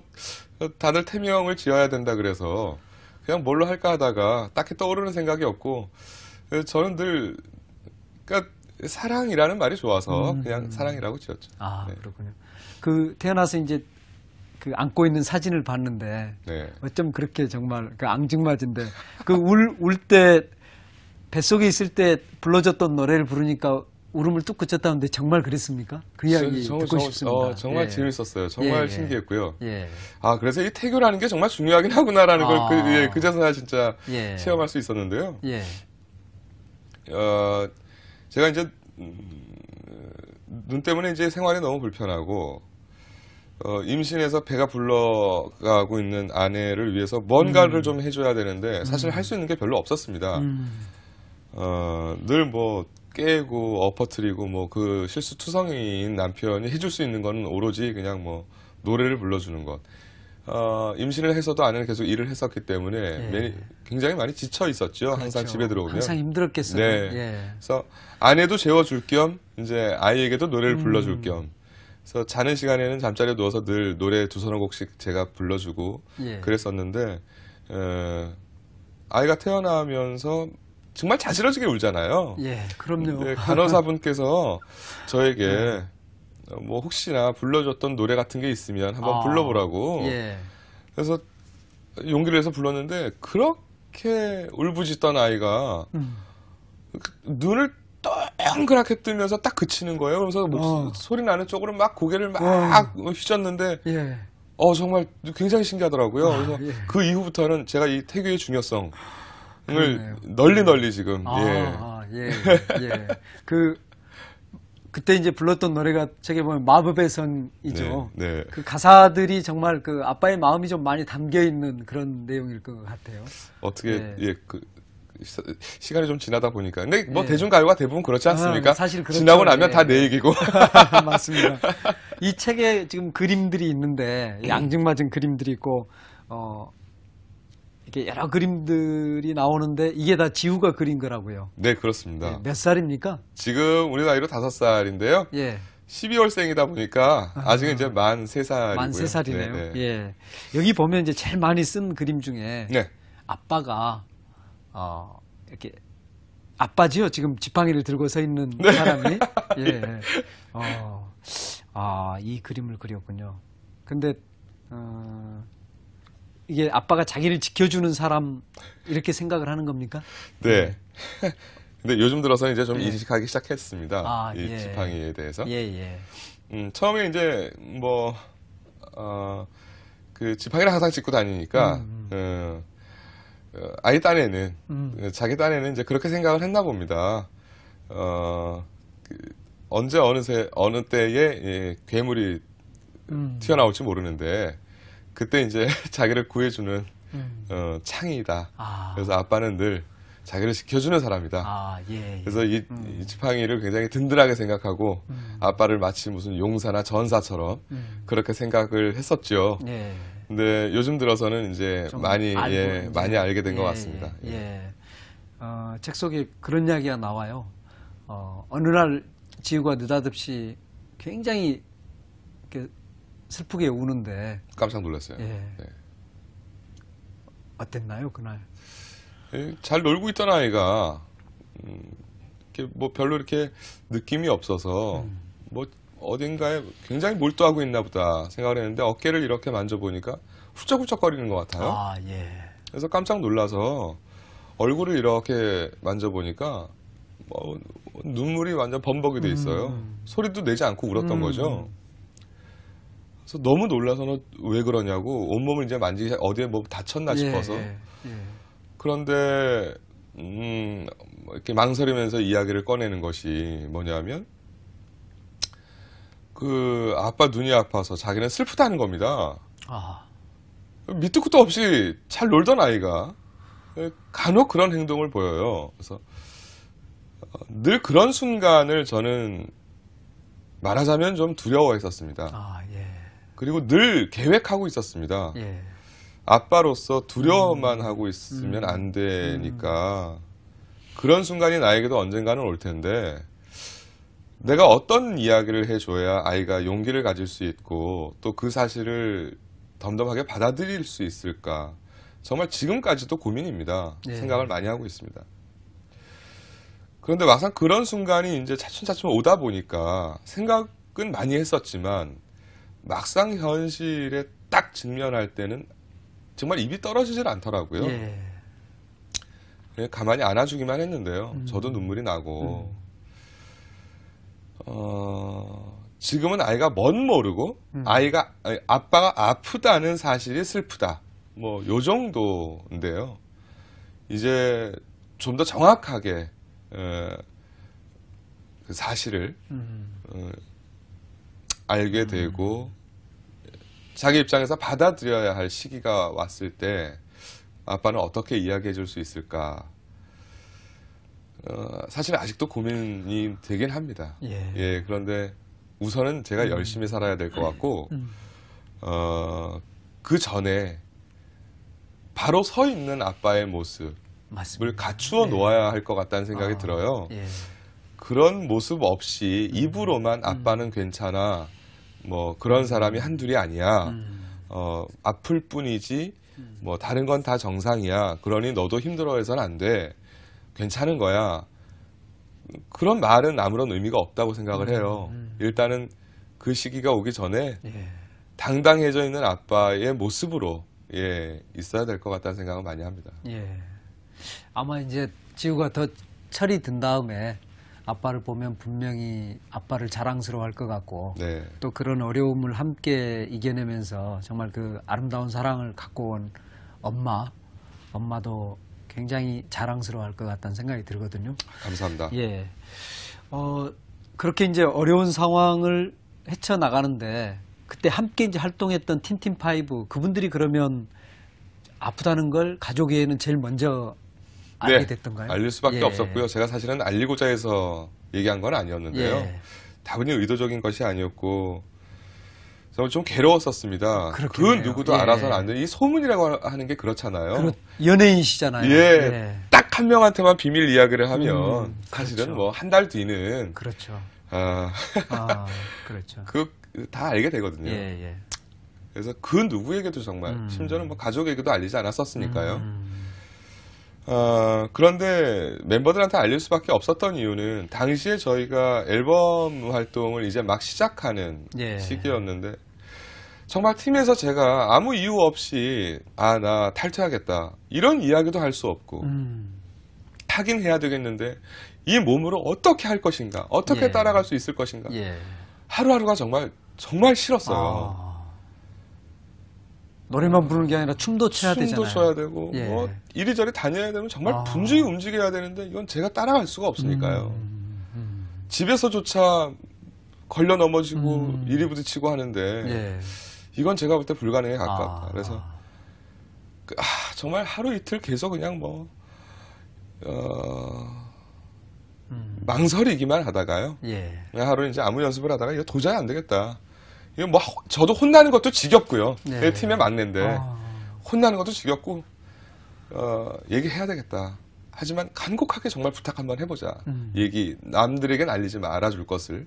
다들 태명을 지어야 된다 그래서 그냥 뭘로 할까 하다가 딱히 떠오르는 생각이 없고 저는 늘 그러니까 사랑이라는 말이 좋아서 음. 그냥 사랑이라고 지었죠. 아 네. 그렇군요. 그 태어나서 이제 그 안고 있는 사진을 봤는데 네. 어쩜 그렇게 정말 그 앙증맞은데 그 울 울 때 뱃속에 있을 때 불러줬던 노래를 부르니까 울음을 뚝 그쳤다는데 정말 그랬습니까? 그 이야기 저, 저, 듣고 저, 싶습니다. 어, 정말 예. 재있었어요 정말 예, 예. 신기했고요. 예. 아 그래서 이 태교라는 게 정말 중요하긴 하구나라는 아. 걸그 예, 그제서야 진짜 예. 체험할 수 있었는데요. 예. 어, 제가 이제 음, 눈 때문에 이제 생활이 너무 불편하고 어, 임신해서 배가 불러가고 있는 아내를 위해서 뭔가를 음. 좀 해줘야 되는데 사실 음. 할수 있는 게 별로 없었습니다. 음. 어, 늘뭐 깨고 엎어뜨리고 뭐 그 실수투성이인 남편이 해줄 수 있는 거는 오로지 그냥 뭐 노래를 불러주는 것. 어, 임신을 해서도 아내는 계속 일을 했었기 때문에 예. 굉장히 많이 지쳐 있었죠. 그렇죠. 항상 집에 들어오면. 항상 힘들었겠어요. 네. 예. 그래서 아내도 재워줄 겸 이제 아이에게도 노래를 음. 불러줄 겸. 그래서 자는 시간에는 잠자리에 누워서 늘 노래 두 서너 곡씩 제가 불러주고 예. 그랬었는데 에, 아이가 태어나면서 정말 자지러지게 울잖아요. 예, 그럼요. 간호사분께서 저에게 네. 뭐 혹시나 불러줬던 노래 같은 게 있으면 한번 아, 불러보라고. 예. 그래서 용기를 내서 불렀는데 그렇게 울부짖던 아이가 음. 눈을 동그랗게 뜨면서 딱 그치는 거예요. 그래서 어. 소리 나는 쪽으로 막 고개를 막 와. 휘젓는데 예. 어 정말 굉장히 신기하더라고요. 아, 그래서 예. 그 이후부터는 제가 이 태교의 중요성 을 네. 널리 널리 지금 아, 예. 아, 예, 예. 그 그때 이제 불렀던 노래가 책에 보면 마법의 선이죠. 네, 네. 그 가사들이 정말 그 아빠의 마음이 좀 많이 담겨 있는 그런 내용일 것 같아요. 어떻게 네. 예, 그 시간이 좀 지나다 보니까 근데 뭐 예. 네. 대중가요가 대부분 그렇지 아, 않습니까? 아, 사실 그렇죠. 지나고 나면 예. 다내 네. 얘기고 맞습니다. 이 책에 지금 그림들이 있는데 음. 양증맞은 그림들이 있고 어 여러 그림들이 나오는데 이게 다 지우가 그린 거라고요. 네, 그렇습니다. 네, 몇 살입니까? 지금 우리 나이로 다섯 살인데요. 예. 12월생이다 보니까 아직은 이제 만 세살이고요 만 3살이네요. 네, 네. 예. 여기 보면 이제 제일 많이 쓴 그림 중에 네. 아빠가 어, 이렇게 아빠지요. 지금 지팡이를 들고 서 있는 네. 사람이. 예. 어. 아, 이 그림을 그렸군요. 근데 어, 이게 아빠가 자기를 지켜주는 사람 이렇게 생각을 하는 겁니까? 네. 근데 요즘 들어서 이제 좀 예. 인식하기 시작했습니다. 아, 이 예. 지팡이에 대해서. 예, 예. 음, 처음에 이제 뭐, 어, 그 지팡이를 항상 짚고 다니니까, 음, 음. 어, 어 아이 딴에는, 음. 어, 자기 딴에는 이제 그렇게 생각을 했나 봅니다. 어, 그, 언제 어느새, 어느 때에 예, 괴물이 음. 튀어나올지 모르는데, 그때 이제 자기를 구해주는 음. 어, 창이다. 아. 그래서 아빠는 늘 자기를 지켜주는 사람이다. 아, 예, 예. 그래서 이, 음. 이, 지팡이를 굉장히 든든하게 생각하고 음. 아빠를 마치 무슨 용사나 전사처럼 음. 그렇게 생각을 했었죠. 예. 근데 요즘 들어서는 이제 많이 예, 많이 예, 알게 된 것 같습니다. 예, 예. 예. 어, 책 속에 그런 이야기가 나와요. 어, 어느 날 지우가 느닷없이 굉장히 이렇게 슬프게 우는데 깜짝 놀랐어요. 예. 네. 어땠나요 그날? 예, 잘 놀고 있던 아이가 음, 이렇게 뭐 별로 이렇게 느낌이 없어서 음. 뭐 어딘가에 굉장히 몰두하고 있나 보다 생각을 했는데 어깨를 이렇게 만져보니까 훌쩍훌쩍거리는 것 같아요. 아, 예. 그래서 깜짝 놀라서 얼굴을 이렇게 만져보니까 뭐 눈물이 완전 범벅이 돼 있어요. 음. 소리도 내지 않고 울었던 음. 거죠. 그래서 너무 놀라서는 왜 그러냐고 온몸을 이제 만지기 어디에 뭐 다쳤나 예, 싶어서 예, 예. 그런데 음 뭐 이렇게 망설이면서 이야기를 꺼내는 것이 뭐냐면 그 아빠 눈이 아파서 자기는 슬프다는 겁니다. 아. 밑도 끝도 없이 잘 놀던 아이가 간혹 그런 행동을 보여요. 그래서 어, 늘 그런 순간을 저는 말하자면 좀 두려워했었습니다. 아, 예. 그리고 늘 계획하고 있었습니다. 예. 아빠로서 두려워만 음. 하고 있으면 안 음. 되니까 그런 순간이 나에게도 언젠가는 올 텐데 내가 어떤 이야기를 해줘야 아이가 용기를 가질 수 있고 또 그 사실을 덤덤하게 받아들일 수 있을까 정말 지금까지도 고민입니다. 예. 생각을 많이 하고 있습니다. 그런데 막상 그런 순간이 이제 차츰차츰 오다 보니까 생각은 많이 했었지만 막상 현실에 딱 직면할 때는 정말 입이 떨어지질 않더라고요. 예. 그냥 가만히 안아주기만 했는데요. 음. 저도 눈물이 나고, 음. 어, 지금은 아이가 뭔 모르고, 음. 아이가, 아빠가 아프다는 사실이 슬프다. 뭐, 요 정도인데요. 이제 좀 더 정확하게, 어, 그 사실을, 에, 음. 어, 알게 음. 되고 자기 입장에서 받아들여야 할 시기가 왔을 때 아빠는 어떻게 이야기해 줄 수 있을까? 어, 사실 아직도 고민이 되긴 합니다. 예. 예 그런데 우선은 제가 음. 열심히 살아야 될것 음. 같고, 음. 어, 그 전에 바로 서 있는 아빠의 모습을 맞습니다. 갖추어 예. 놓아야 할 것 같다는 생각이 아, 들어요. 예. 그런 모습 없이 음. 입으로만 음. 아빠는 괜찮아 뭐 그런 사람이 음. 한둘이 아니야 어 아플 뿐이지 뭐 다른 건 다 정상이야 그러니 너도 힘들어해선 안 돼 괜찮은 거야 그런 말은 아무런 의미가 없다고 생각을 해요 일단은 그 시기가 오기 전에 예. 당당해져 있는 아빠의 모습으로 예 있어야 될 것 같다는 생각을 많이 합니다. 예 아마 이제 지우가 더 철이 든 다음에 아빠를 보면 분명히 아빠를 자랑스러워할 것 같고 네. 또 그런 어려움을 함께 이겨내면서 정말 그 아름다운 사랑을 갖고 온 엄마 엄마도 굉장히 자랑스러워할 것 같다는 생각이 들거든요. 감사합니다. 예, 어 그렇게 이제 어려운 상황을 헤쳐 나가는데 그때 함께 이제 활동했던 틴틴 파이브 그분들이 그러면 아프다는 걸 가족에는 제일 먼저 알게 네, 됐던가요? 알릴 수밖에 예. 없었고요. 제가 사실은 알리고자 해서 얘기한 건 아니었는데요. 예. 다분히 의도적인 것이 아니었고 저는 좀 괴로웠었습니다. 그렇겠네요. 그 누구도 예. 알아서는 안 되는 이 소문이라고 하는 게 그렇잖아요. 그렇, 연예인이시잖아요. 예. 예. 딱 한 명한테만 비밀 이야기를 하면 음, 사실은 그렇죠. 뭐한 달 뒤는 그렇죠. 아, 아 그렇죠. 그 다 알게 되거든요. 예, 예. 그래서 그 누구에게도 정말 음. 심지어는 뭐 가족에게도 알리지 않았었으니까요. 음. 어, 그런데 멤버들한테 알릴 수밖에 없었던 이유는 당시에 저희가 앨범 활동을 이제 막 시작하는 예. 시기였는데 정말 팀에서 제가 아무 이유 없이 아 나 탈퇴하겠다 이런 이야기도 할 수 없고 음. 하긴 해야 되겠는데 이 몸으로 어떻게 할 것인가 어떻게 예. 따라갈 수 있을 것인가 예. 하루하루가 정말 정말 싫었어요. 아. 노래만 부르는 게 아니라 춤도 춰야 춤도 되잖아요. 춤도 춰야 되고 예. 뭐 이리저리 다녀야 되면 정말 아. 분주히 움직여야 되는데 이건 제가 따라갈 수가 없으니까요. 음, 음. 음, 음. 집에서조차 걸려 넘어지고 음. 이리 부딪히고 하는데 예. 이건 제가 볼 때 불가능에 가깝다. 아. 그래서 그, 아, 정말 하루 이틀 계속 그냥 뭐 어, 음. 망설이기만 하다가요. 예. 하루 이제 아무 연습을 하다가 이거 도저히 안 되겠다. 이거 뭐 저도 혼나는 것도 지겹고요. 네. 팀에 맞는데 아. 혼나는 것도 지겹고 어, 얘기해야 되겠다. 하지만 간곡하게 정말 부탁 한번 해보자. 음. 얘기 남들에게는 알리지 말아줄 것을.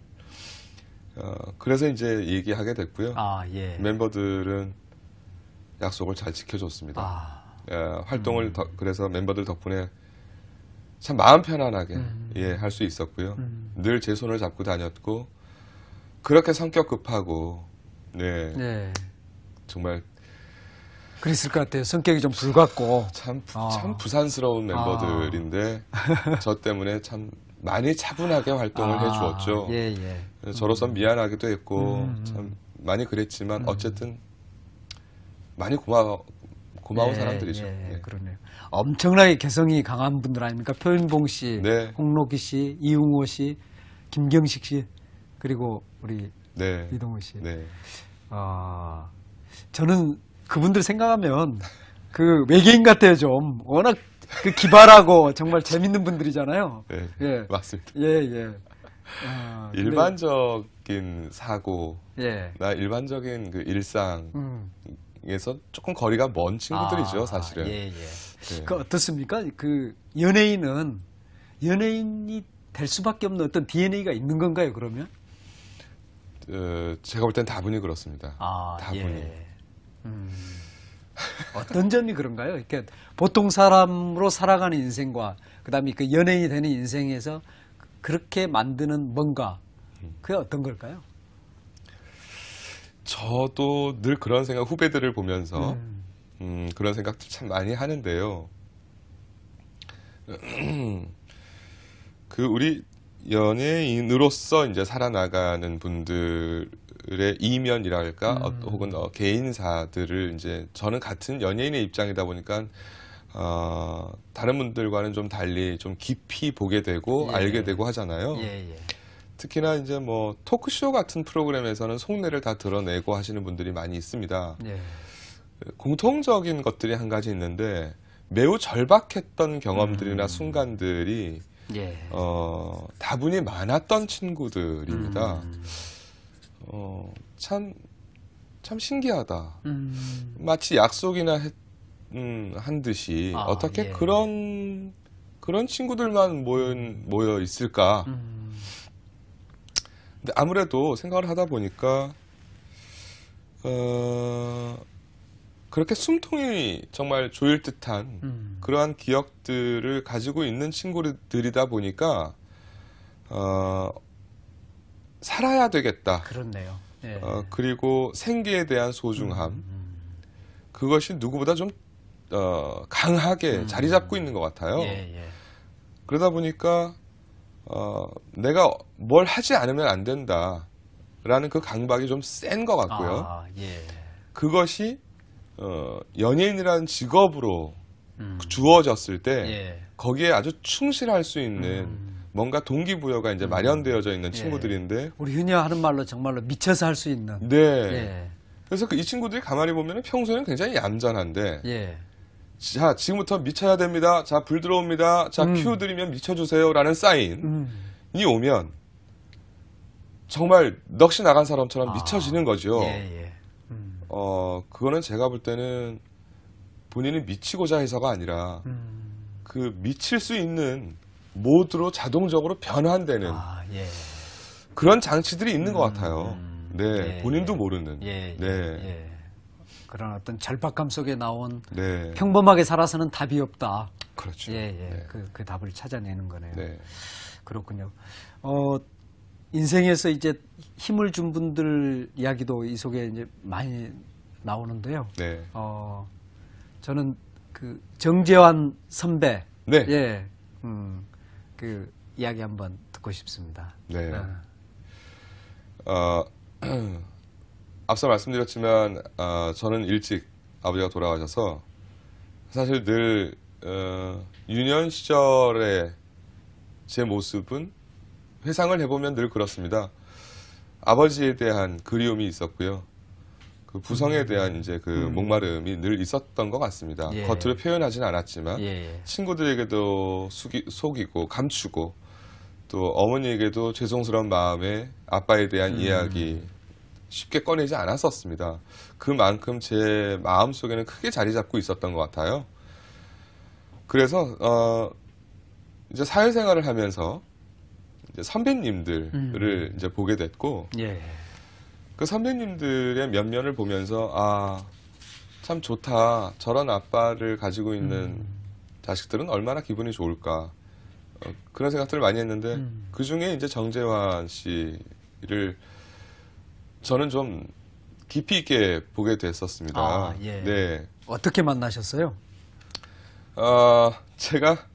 어, 그래서 이제 얘기하게 됐고요. 아, 예. 멤버들은 약속을 잘 지켜줬습니다. 아. 예, 활동을 음. 더, 그래서 멤버들 덕분에 참 마음 편안하게 음. 예, 할 수 있었고요. 음. 늘제 손을 잡고 다녔고 그렇게 성격 급하고 네. 네. 정말 그랬을 것 같아요. 성격이 좀 불같고 참, 어. 참 부산스러운 아. 멤버들인데 아. 저 때문에 참 많이 차분하게 활동을 아. 해주었죠. 예, 예. 저로선 음. 미안하기도 했고 음, 음. 참 많이 그랬지만 음. 어쨌든 많이 고마워 고마운 예, 사람들이죠. 예, 예. 그러네요. 엄청나게 개성이 강한 분들 아닙니까? 표현봉 씨, 네. 홍록기 씨, 이웅호 씨, 김경식 씨 그리고 우리 네. 이동우 씨. 네. 아, 저는 그분들 생각하면 그 외계인 같아요 좀 워낙 그 기발하고 정말 재밌는 분들이잖아요. 네, 예. 맞습니다. 예, 예. 아, 일반적인 사고나 예. 일반적인 그 일상에서 음. 조금 거리가 먼 친구들이죠, 아, 사실은. 예, 예. 예. 그 어떻습니까? 그 연예인은 연예인이 될 수밖에 없는 어떤 DNA가 있는 건가요, 그러면? 어, 제가 볼 땐 다분히 그렇습니다. 아, 다분히. 예. 음, 어떤 점이 그런가요? 이렇게 보통 사람으로 살아가는 인생과 그다음에 그 연예인이 되는 인생에서 그렇게 만드는 뭔가 그게 어떤 걸까요? 저도 늘 그런 생각 후배들을 보면서 음. 음, 그런 생각도참 많이 하는데요. 그 우리 연예인으로서 이제 살아나가는 분들의 이면이랄까 음. 어, 혹은 어, 개인사들을 이제 저는 같은 연예인의 입장이다 보니까 어, 다른 분들과는 좀 달리 좀 깊이 보게 되고 예. 알게 되고 하잖아요. 예, 예. 특히나 이제 뭐 토크쇼 같은 프로그램에서는 속내를 다 드러내고 하시는 분들이 많이 있습니다. 예. 공통적인 것들이 한 가지 있는데 매우 절박했던 경험들이나 음. 순간들이 예. 어, 다분히 많았던 친구들입니다. 음. 어, 참, 참 신기하다. 음. 마치 약속이나 했, 음, 한 듯이 아, 어떻게 예. 그런, 그런 친구들만 모여, 모여 있을까. 음. 근데 아무래도 생각을 하다 보니까, 어, 그렇게 숨통이 정말 조일 듯한 음. 그러한 기억들을 가지고 있는 친구들이다 보니까 어, 살아야 되겠다. 그렇네요. 네. 어, 그리고 생계에 대한 소중함 음, 음, 음. 그것이 누구보다 좀 어, 강하게 음. 자리 잡고 있는 것 같아요. 예, 예. 그러다 보니까 어, 내가 뭘 하지 않으면 안 된다라는 그 강박이 좀 센 것 같고요. 아, 예. 그것이 어, 연예인이라는 직업으로 음. 주어졌을 때 예. 거기에 아주 충실할 수 있는 음. 뭔가 동기부여가 이제 음. 마련되어져 있는 예. 친구들인데 우리 흔히 하는 말로 정말로 미쳐서 할 수 있는 네 예. 그래서 그 이 친구들이 가만히 보면 평소에는 굉장히 얌전한데 예. 자 지금부터 미쳐야 됩니다 자 불 들어옵니다 자큐 음. 드리면 미쳐주세요라는 사인이 음. 오면 정말 넋이 나간 사람처럼 아. 미쳐지는 거죠 예, 예. 어, 그거는 제가 볼 때는 본인이 미치고자 해서가 아니라 음. 그 미칠 수 있는 모드로 자동적으로 변환되는 아, 예. 그런 장치들이 있는 음, 것 같아요. 음. 네, 예, 본인도 예. 모르는. 예, 예, 네. 예. 그런 어떤 절박감 속에 나온 네. 평범하게 살아서는 답이 없다. 그렇죠. 예, 예. 네. 그, 그 답을 찾아내는 거네요. 네. 그렇군요. 어, 인생에서 이제 힘을 준 분들 이야기도 이 속에 이제 많이 나오는데요. 네. 어, 저는 그 정재환 선배. 네. 예. 음, 그 이야기 한번 듣고 싶습니다. 네. 아. 어. 어 앞서 말씀드렸지만 어, 저는 일찍 아버지가 돌아가셔서 사실 늘 어, 유년 시절의제 모습은 회상을 해보면 늘 그렇습니다. 아버지에 대한 그리움이 있었고요. 그 부성에 음. 대한 이제 그 음. 목마름이 늘 있었던 것 같습니다. 예. 겉으로 표현하진 않았지만 예. 예. 친구들에게도 숙이, 속이고 감추고 또 어머니에게도 죄송스러운 마음에 아빠에 대한 음. 이야기 쉽게 꺼내지 않았었습니다. 그만큼 제 마음 속에는 크게 자리 잡고 있었던 것 같아요. 그래서 어 이제 사회생활을 하면서 이제 선배님들을 음. 이제 보게 됐고 예. 그 선배님들의 면면을 보면서 아 참 좋다 저런 아빠를 가지고 있는 음. 자식들은 얼마나 기분이 좋을까 어, 그런 생각들을 많이 했는데 음. 그 중에 이제 정재환 씨를 저는 좀 깊이 있게 보게 됐었습니다. 아, 예. 네. 어떻게 만나셨어요? 아, 어, 제가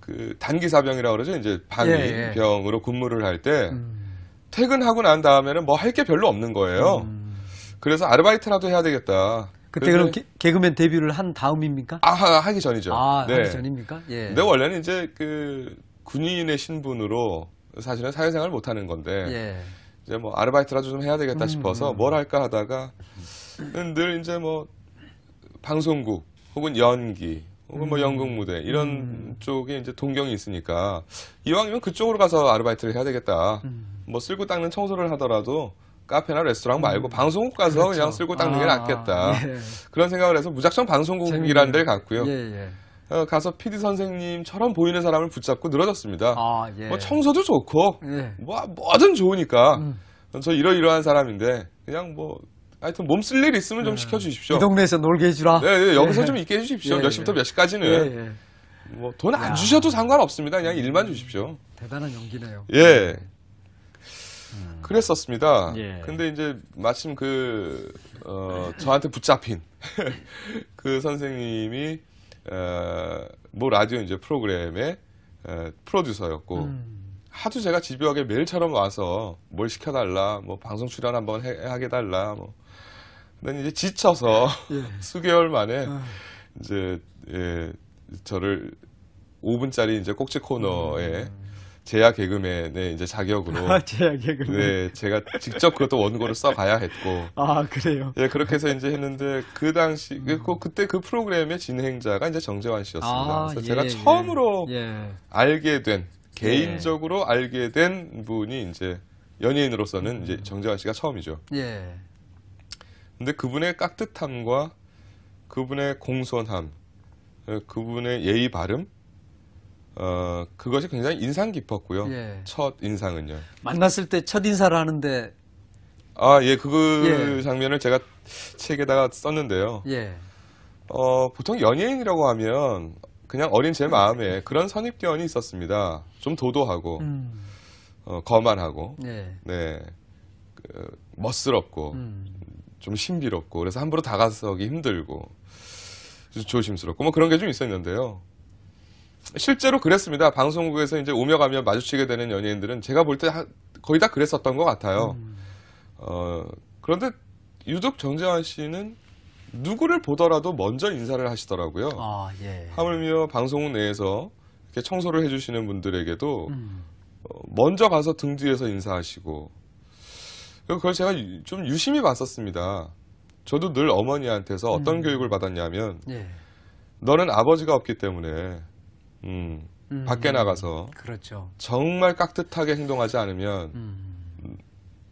그 단기사병이라고 그러죠. 이제 방위병으로 예, 예. 근무를 할때 음. 퇴근하고 난 다음에는 뭐 할 게 별로 없는 거예요. 음. 그래서 아르바이트라도 해야 되겠다. 그때 그럼 개, 그맨 데뷔를 한 다음입니까? 아, 하기 전이죠. 아, 네. 하기 전입니까? 예. 근데 원래는 이제 그 군인의 신분으로 사실은 사회생활을 못 하는 건데 예. 이제 뭐 아르바이트라도 좀 해야 되겠다 음, 싶어서 뭘 할까 하다가 늘 이제 뭐 방송국 혹은 연기 혹은 뭐 음. 연극 무대 이런 음. 쪽에 이제 동경이 있으니까 이왕이면 그쪽으로 가서 아르바이트를 해야 되겠다. 음. 뭐 쓸고 닦는 청소를 하더라도 카페나 레스토랑 음. 말고 음. 방송국 가서 그렇죠. 그냥 쓸고 닦는 아. 게 낫겠다. 예. 그런 생각을 해서 무작정 방송국이라는 데를 갔고요. 예, 예. 어, 가서 PD 선생님처럼 보이는 사람을 붙잡고 늘어졌습니다. 아, 예. 뭐 청소도 좋고 예. 뭐 뭐든 좋으니까 음. 저 이러이러한 사람인데 그냥 뭐 하여튼 몸 쓸 일 있으면 좀 네. 시켜주십시오. 이 동네에서 놀게 해주라. 네, 네 여기서 예. 좀 있게 해주십시오. 예, 몇 시부터 예. 몇 시까지는. 뭐 돈 안 주셔도 상관없습니다. 그냥 일만 주십시오. 대단한 연기네요. 예. 음. 그랬었습니다. 예. 근데 이제 마침 그, 어, 저한테 붙잡힌 그 선생님이, 어, 뭐 라디오 이제 프로그램의 어, 프로듀서였고, 음. 하도 제가 집요하게 매일처럼 와서 뭘 시켜달라, 뭐 방송 출연 한번 해, 하게 달라, 뭐 근데 이제 지쳐서 예. 수개월 만에 아. 이제 예, 저를 5분짜리 이제 꼭지 코너에 음. 제야 개그맨의 이제 자격으로 아, 제야 개그맨 네 제가 직접 그것도 원고를 써가야 했고 아 그래요 예 그렇게 해서 이제 했는데 그 당시 음. 그, 그때 그 프로그램의 진행자가 이제 정재환 씨였습니다 아, 그래서 예, 제가 예. 처음으로 예. 알게 된 예. 개인적으로 알게 된 분이 이제 연예인으로서는 이제 정재환 씨가 처음이죠 예. 근데 그분의 깍듯함과 그분의 공손함, 어, 그분의 예의 발음, 어, 그것이 굉장히 인상 깊었고요. 예. 첫 인상은요. 만났을 때 첫 인사를 하는데. 아, 예, 그 예. 장면을 제가 책에다가 썼는데요. 예. 어, 보통 연예인이라고 하면 그냥 어린 제 마음에 그런 선입견이 있었습니다. 좀 도도하고, 음. 어, 거만하고, 예. 네. 그, 멋스럽고, 음. 좀 신비롭고 그래서 함부로 다가서기 힘들고 조심스럽고 뭐 그런 게 좀 있었는데요. 실제로 그랬습니다. 방송국에서 이제 오며 가며 마주치게 되는 연예인들은 제가 볼 때 거의 다 그랬었던 것 같아요. 음. 어, 그런데 유독 정재환 씨는 누구를 보더라도 먼저 인사를 하시더라고요. 아, 예. 하물며 방송 국 내에서 이렇게 청소를 해주시는 분들에게도 음. 어, 먼저 가서 등 뒤에서 인사하시고 그걸 제가 좀 유심히 봤었습니다. 저도 늘 어머니한테서 어떤 음. 교육을 받았냐면 예. 너는 아버지가 없기 때문에 음, 음, 밖에 음. 나가서 그렇죠. 정말 깍듯하게 행동하지 않으면 음.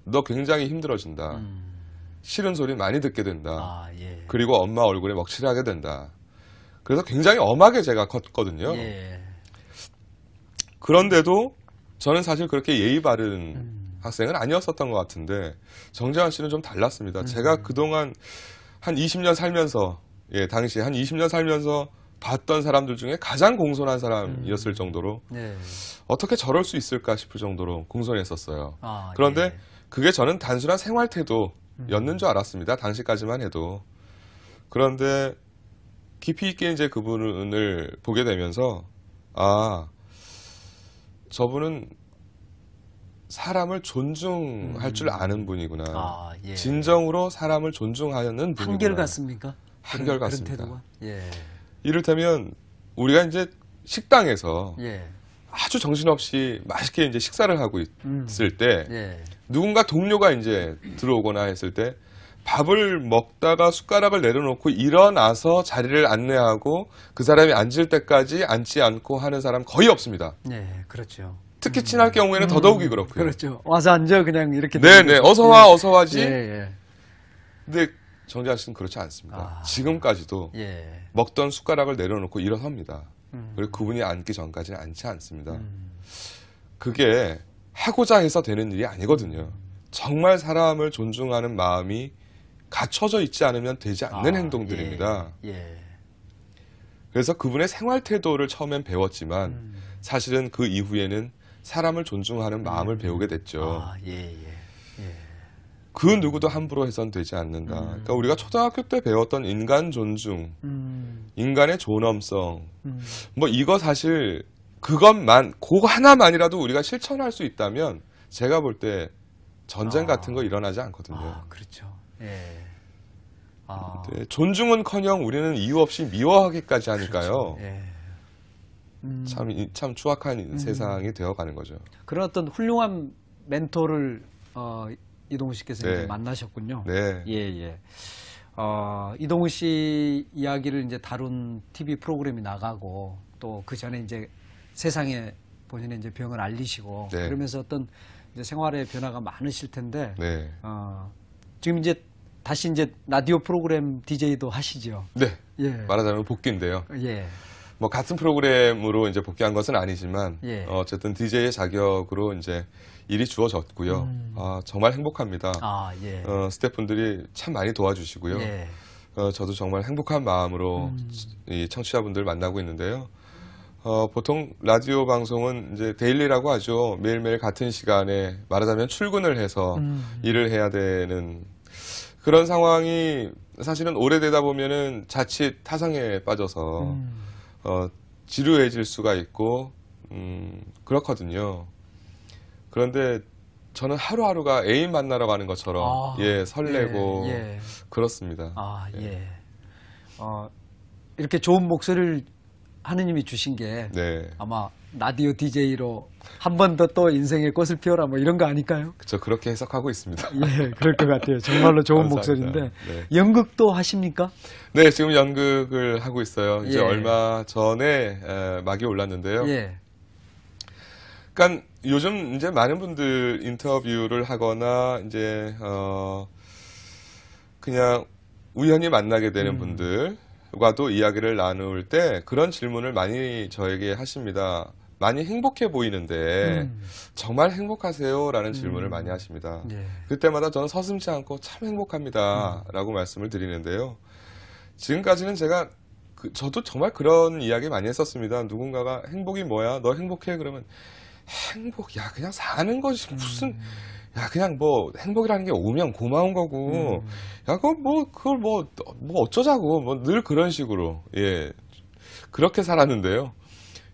너 굉장히 힘들어진다. 음. 싫은 소리 많이 듣게 된다. 아, 예. 그리고 엄마 얼굴에 먹칠하게 된다. 그래서 굉장히 엄하게 제가 컸거든요. 예. 그런데도 저는 사실 그렇게 예의 바른 학생은 아니었었던 것 같은데 정재환 씨는 좀 달랐습니다. 음. 제가 그동안 한 20년 살면서 예, 당시 한 20년 살면서 봤던 사람들 중에 가장 공손한 사람이었을 음. 정도로 네. 어떻게 저럴 수 있을까 싶을 정도로 공손했었어요. 아, 그런데 예. 그게 저는 단순한 생활 태도였는 음. 줄 알았습니다. 당시까지만 해도. 그런데 깊이 있게 이제 그분을 보게 되면서 아 저분은 사람을 존중할 음. 줄 아는 분이구나. 아, 예. 진정으로 사람을 존중하는 분이구나. 한결 같습니까? 한결 같습니다. 예. 이를테면 우리가 이제 식당에서 예. 아주 정신없이 맛있게 이제 식사를 하고 있, 음. 있을 때 예. 누군가 동료가 이제 들어오거나 했을 때 밥을 먹다가 숟가락을 내려놓고 일어나서 자리를 안내하고 그 사람이 앉을 때까지 앉지 않고 하는 사람 거의 없습니다. 네, 그렇죠. 특히 친할 경우에는 음, 더더욱이 그렇고요. 그렇죠. 와서 앉아 그냥 이렇게. 네네. 네. 어서 와, 예. 어서 와지. 예, 예. 정재하 씨는 그렇지 않습니다. 아, 지금까지도 예. 먹던 숟가락을 내려놓고 일어섭니다. 음. 그리고 그분이 앉기 전까지는 앉지 않습니다. 음. 그게 하고자 해서 되는 일이 아니거든요. 정말 사람을 존중하는 마음이 갖춰져 있지 않으면 되지 않는 아, 행동들입니다. 예. 예. 그래서 그분의 생활 태도를 처음엔 배웠지만 음. 사실은 그 이후에는 사람을 존중하는 음. 마음을 음. 배우게 됐죠. 아, 예, 예, 예. 그 누구도 함부로 해선 되지 않는다. 음. 그러니까 우리가 초등학교 때 배웠던 인간 존중, 음. 인간의 존엄성, 음. 뭐 이거 사실 그것만, 그거 하나만이라도 우리가 실천할 수 있다면 제가 볼 때 전쟁 아. 같은 거 일어나지 않거든요. 아, 그렇죠. 예. 아. 네, 존중은커녕 우리는 이유 없이 미워하기까지 하니까요. 그렇죠. 예. 음. 참, 참 추악한 음. 세상이 되어가는 거죠. 그런 어떤 훌륭한 멘토를 어, 이동우 씨께서 네. 이제 만나셨군요. 네. 예, 예. 어, 이동우 씨 이야기를 이제 다룬 TV 프로그램이 나가고 또 그 전에 이제 세상에 본인의 이제 병을 알리시고 네. 그러면서 어떤 이제 생활의 변화가 많으실 텐데 네. 어, 지금 이제 다시 이제 라디오 프로그램 DJ도 하시죠. 네. 예. 말하자면 복귀인데요. 예. 뭐 같은 프로그램으로 이제 복귀한 것은 아니지만 예. 어, 어쨌든 DJ의 자격으로 이제 일이 주어졌고요. 음. 아, 정말 행복합니다. 아, 예. 어, 스태프분들이 참 많이 도와주시고요. 예. 어, 저도 정말 행복한 마음으로 음. 이 청취자분들 만나고 있는데요. 어, 보통 라디오 방송은 이제 데일리라고 하죠. 매일매일 같은 시간에 말하자면 출근을 해서 음. 일을 해야 되는 그런 상황이 사실은 오래되다 보면은 자칫 타성에 빠져서 음. 어, 지루해질 수가 있고 음, 그렇거든요. 그런데 저는 하루하루가 애인 만나러 가는 것처럼 아, 예 설레고 예, 예. 그렇습니다. 아 예. 예. 어, 이렇게 좋은 목소리를 하느님이 주신 게 네. 아마 라디오 DJ로 한 번 더 또 인생의 꽃을 피워라 뭐 이런 거 아닐까요? 그렇죠. 그렇게 해석하고 있습니다. 예, 그럴 것 같아요. 정말로 좋은 목소리인데 네. 연극도 하십니까? 네, 지금 연극을 하고 있어요. 이제 예. 얼마 전에 에, 막이 올랐는데요. 예. 그러니까 요즘 이제 많은 분들 인터뷰를 하거나 이제 어 그냥 우연히 만나게 되는 음. 분들 과도 이야기를 나눌 때 그런 질문을 많이 저에게 하십니다. 많이 행복해 보이는데 음. 정말 행복하세요라는 질문을 음. 많이 하십니다. 예. 그때마다 저는 서슴지 않고 참 행복합니다라고 음. 말씀을 드리는데요. 지금까지는 제가 그, 저도 정말 그런 이야기 많이 했었습니다. 누군가가 행복이 뭐야? 너 행복해? 그러면 행복, 야, 그냥 사는 거지. 음. 무슨, 야, 그냥 뭐, 행복이라는 게 오면 고마운 거고, 음. 야, 그걸 뭐, 그걸 뭐, 뭐 어쩌자고, 뭐 늘 그런 식으로, 예. 그렇게 살았는데요.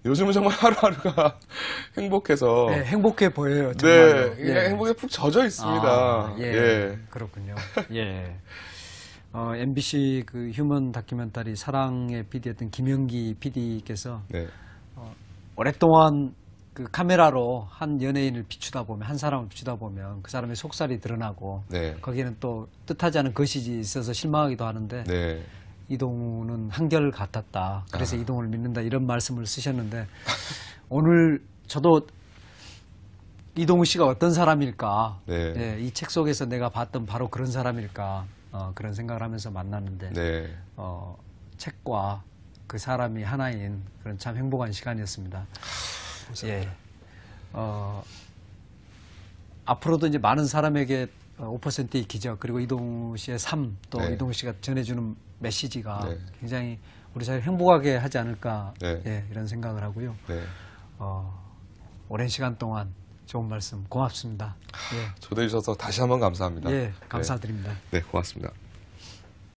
요즘은 정말 하루하루가 행복해서 네, 행복해 보여요. 네, 정말로. 네, 예. 행복에 푹 젖어 있습니다. 아, 예, 예, 그렇군요. 예. 어, MBC 그 휴먼 다큐멘터리 사랑의 PD였던 김영기 PD께서 네. 어, 오랫동안 그 카메라로 한 연예인을 비추다 보면 한 사람을 비추다 보면 그 사람의 속살이 드러나고 네. 거기에는 또 뜻하지 않은 것이 있어서 실망하기도 하는데 네. 이동우는 한결 같았다. 그래서 아. 이동우를 믿는다 이런 말씀을 쓰셨는데 오늘 저도 이동우 씨가 어떤 사람일까? 네. 예, 이책 속에서 내가 봤던 바로 그런 사람일까? 어, 그런 생각을 하면서 만났는데 네. 어, 책과 그 사람이 하나인 그런 참 행복한 시간이었습니다. 하, 예. 어, 앞으로도 이제 많은 사람에게 5%의 어, 기적 그리고 이동우 씨의 삶또 네. 이동우 씨가 전해주는 메시지가 네. 굉장히 우리 사회 를 행복하게 하지 않을까 네. 예, 이런 생각을 하고요. 네. 어, 오랜 시간 동안 좋은 말씀 고맙습니다. 예. 초대해 주셔서 다시 한번 감사합니다. 예, 네. 감사드립니다. 네, 고맙습니다.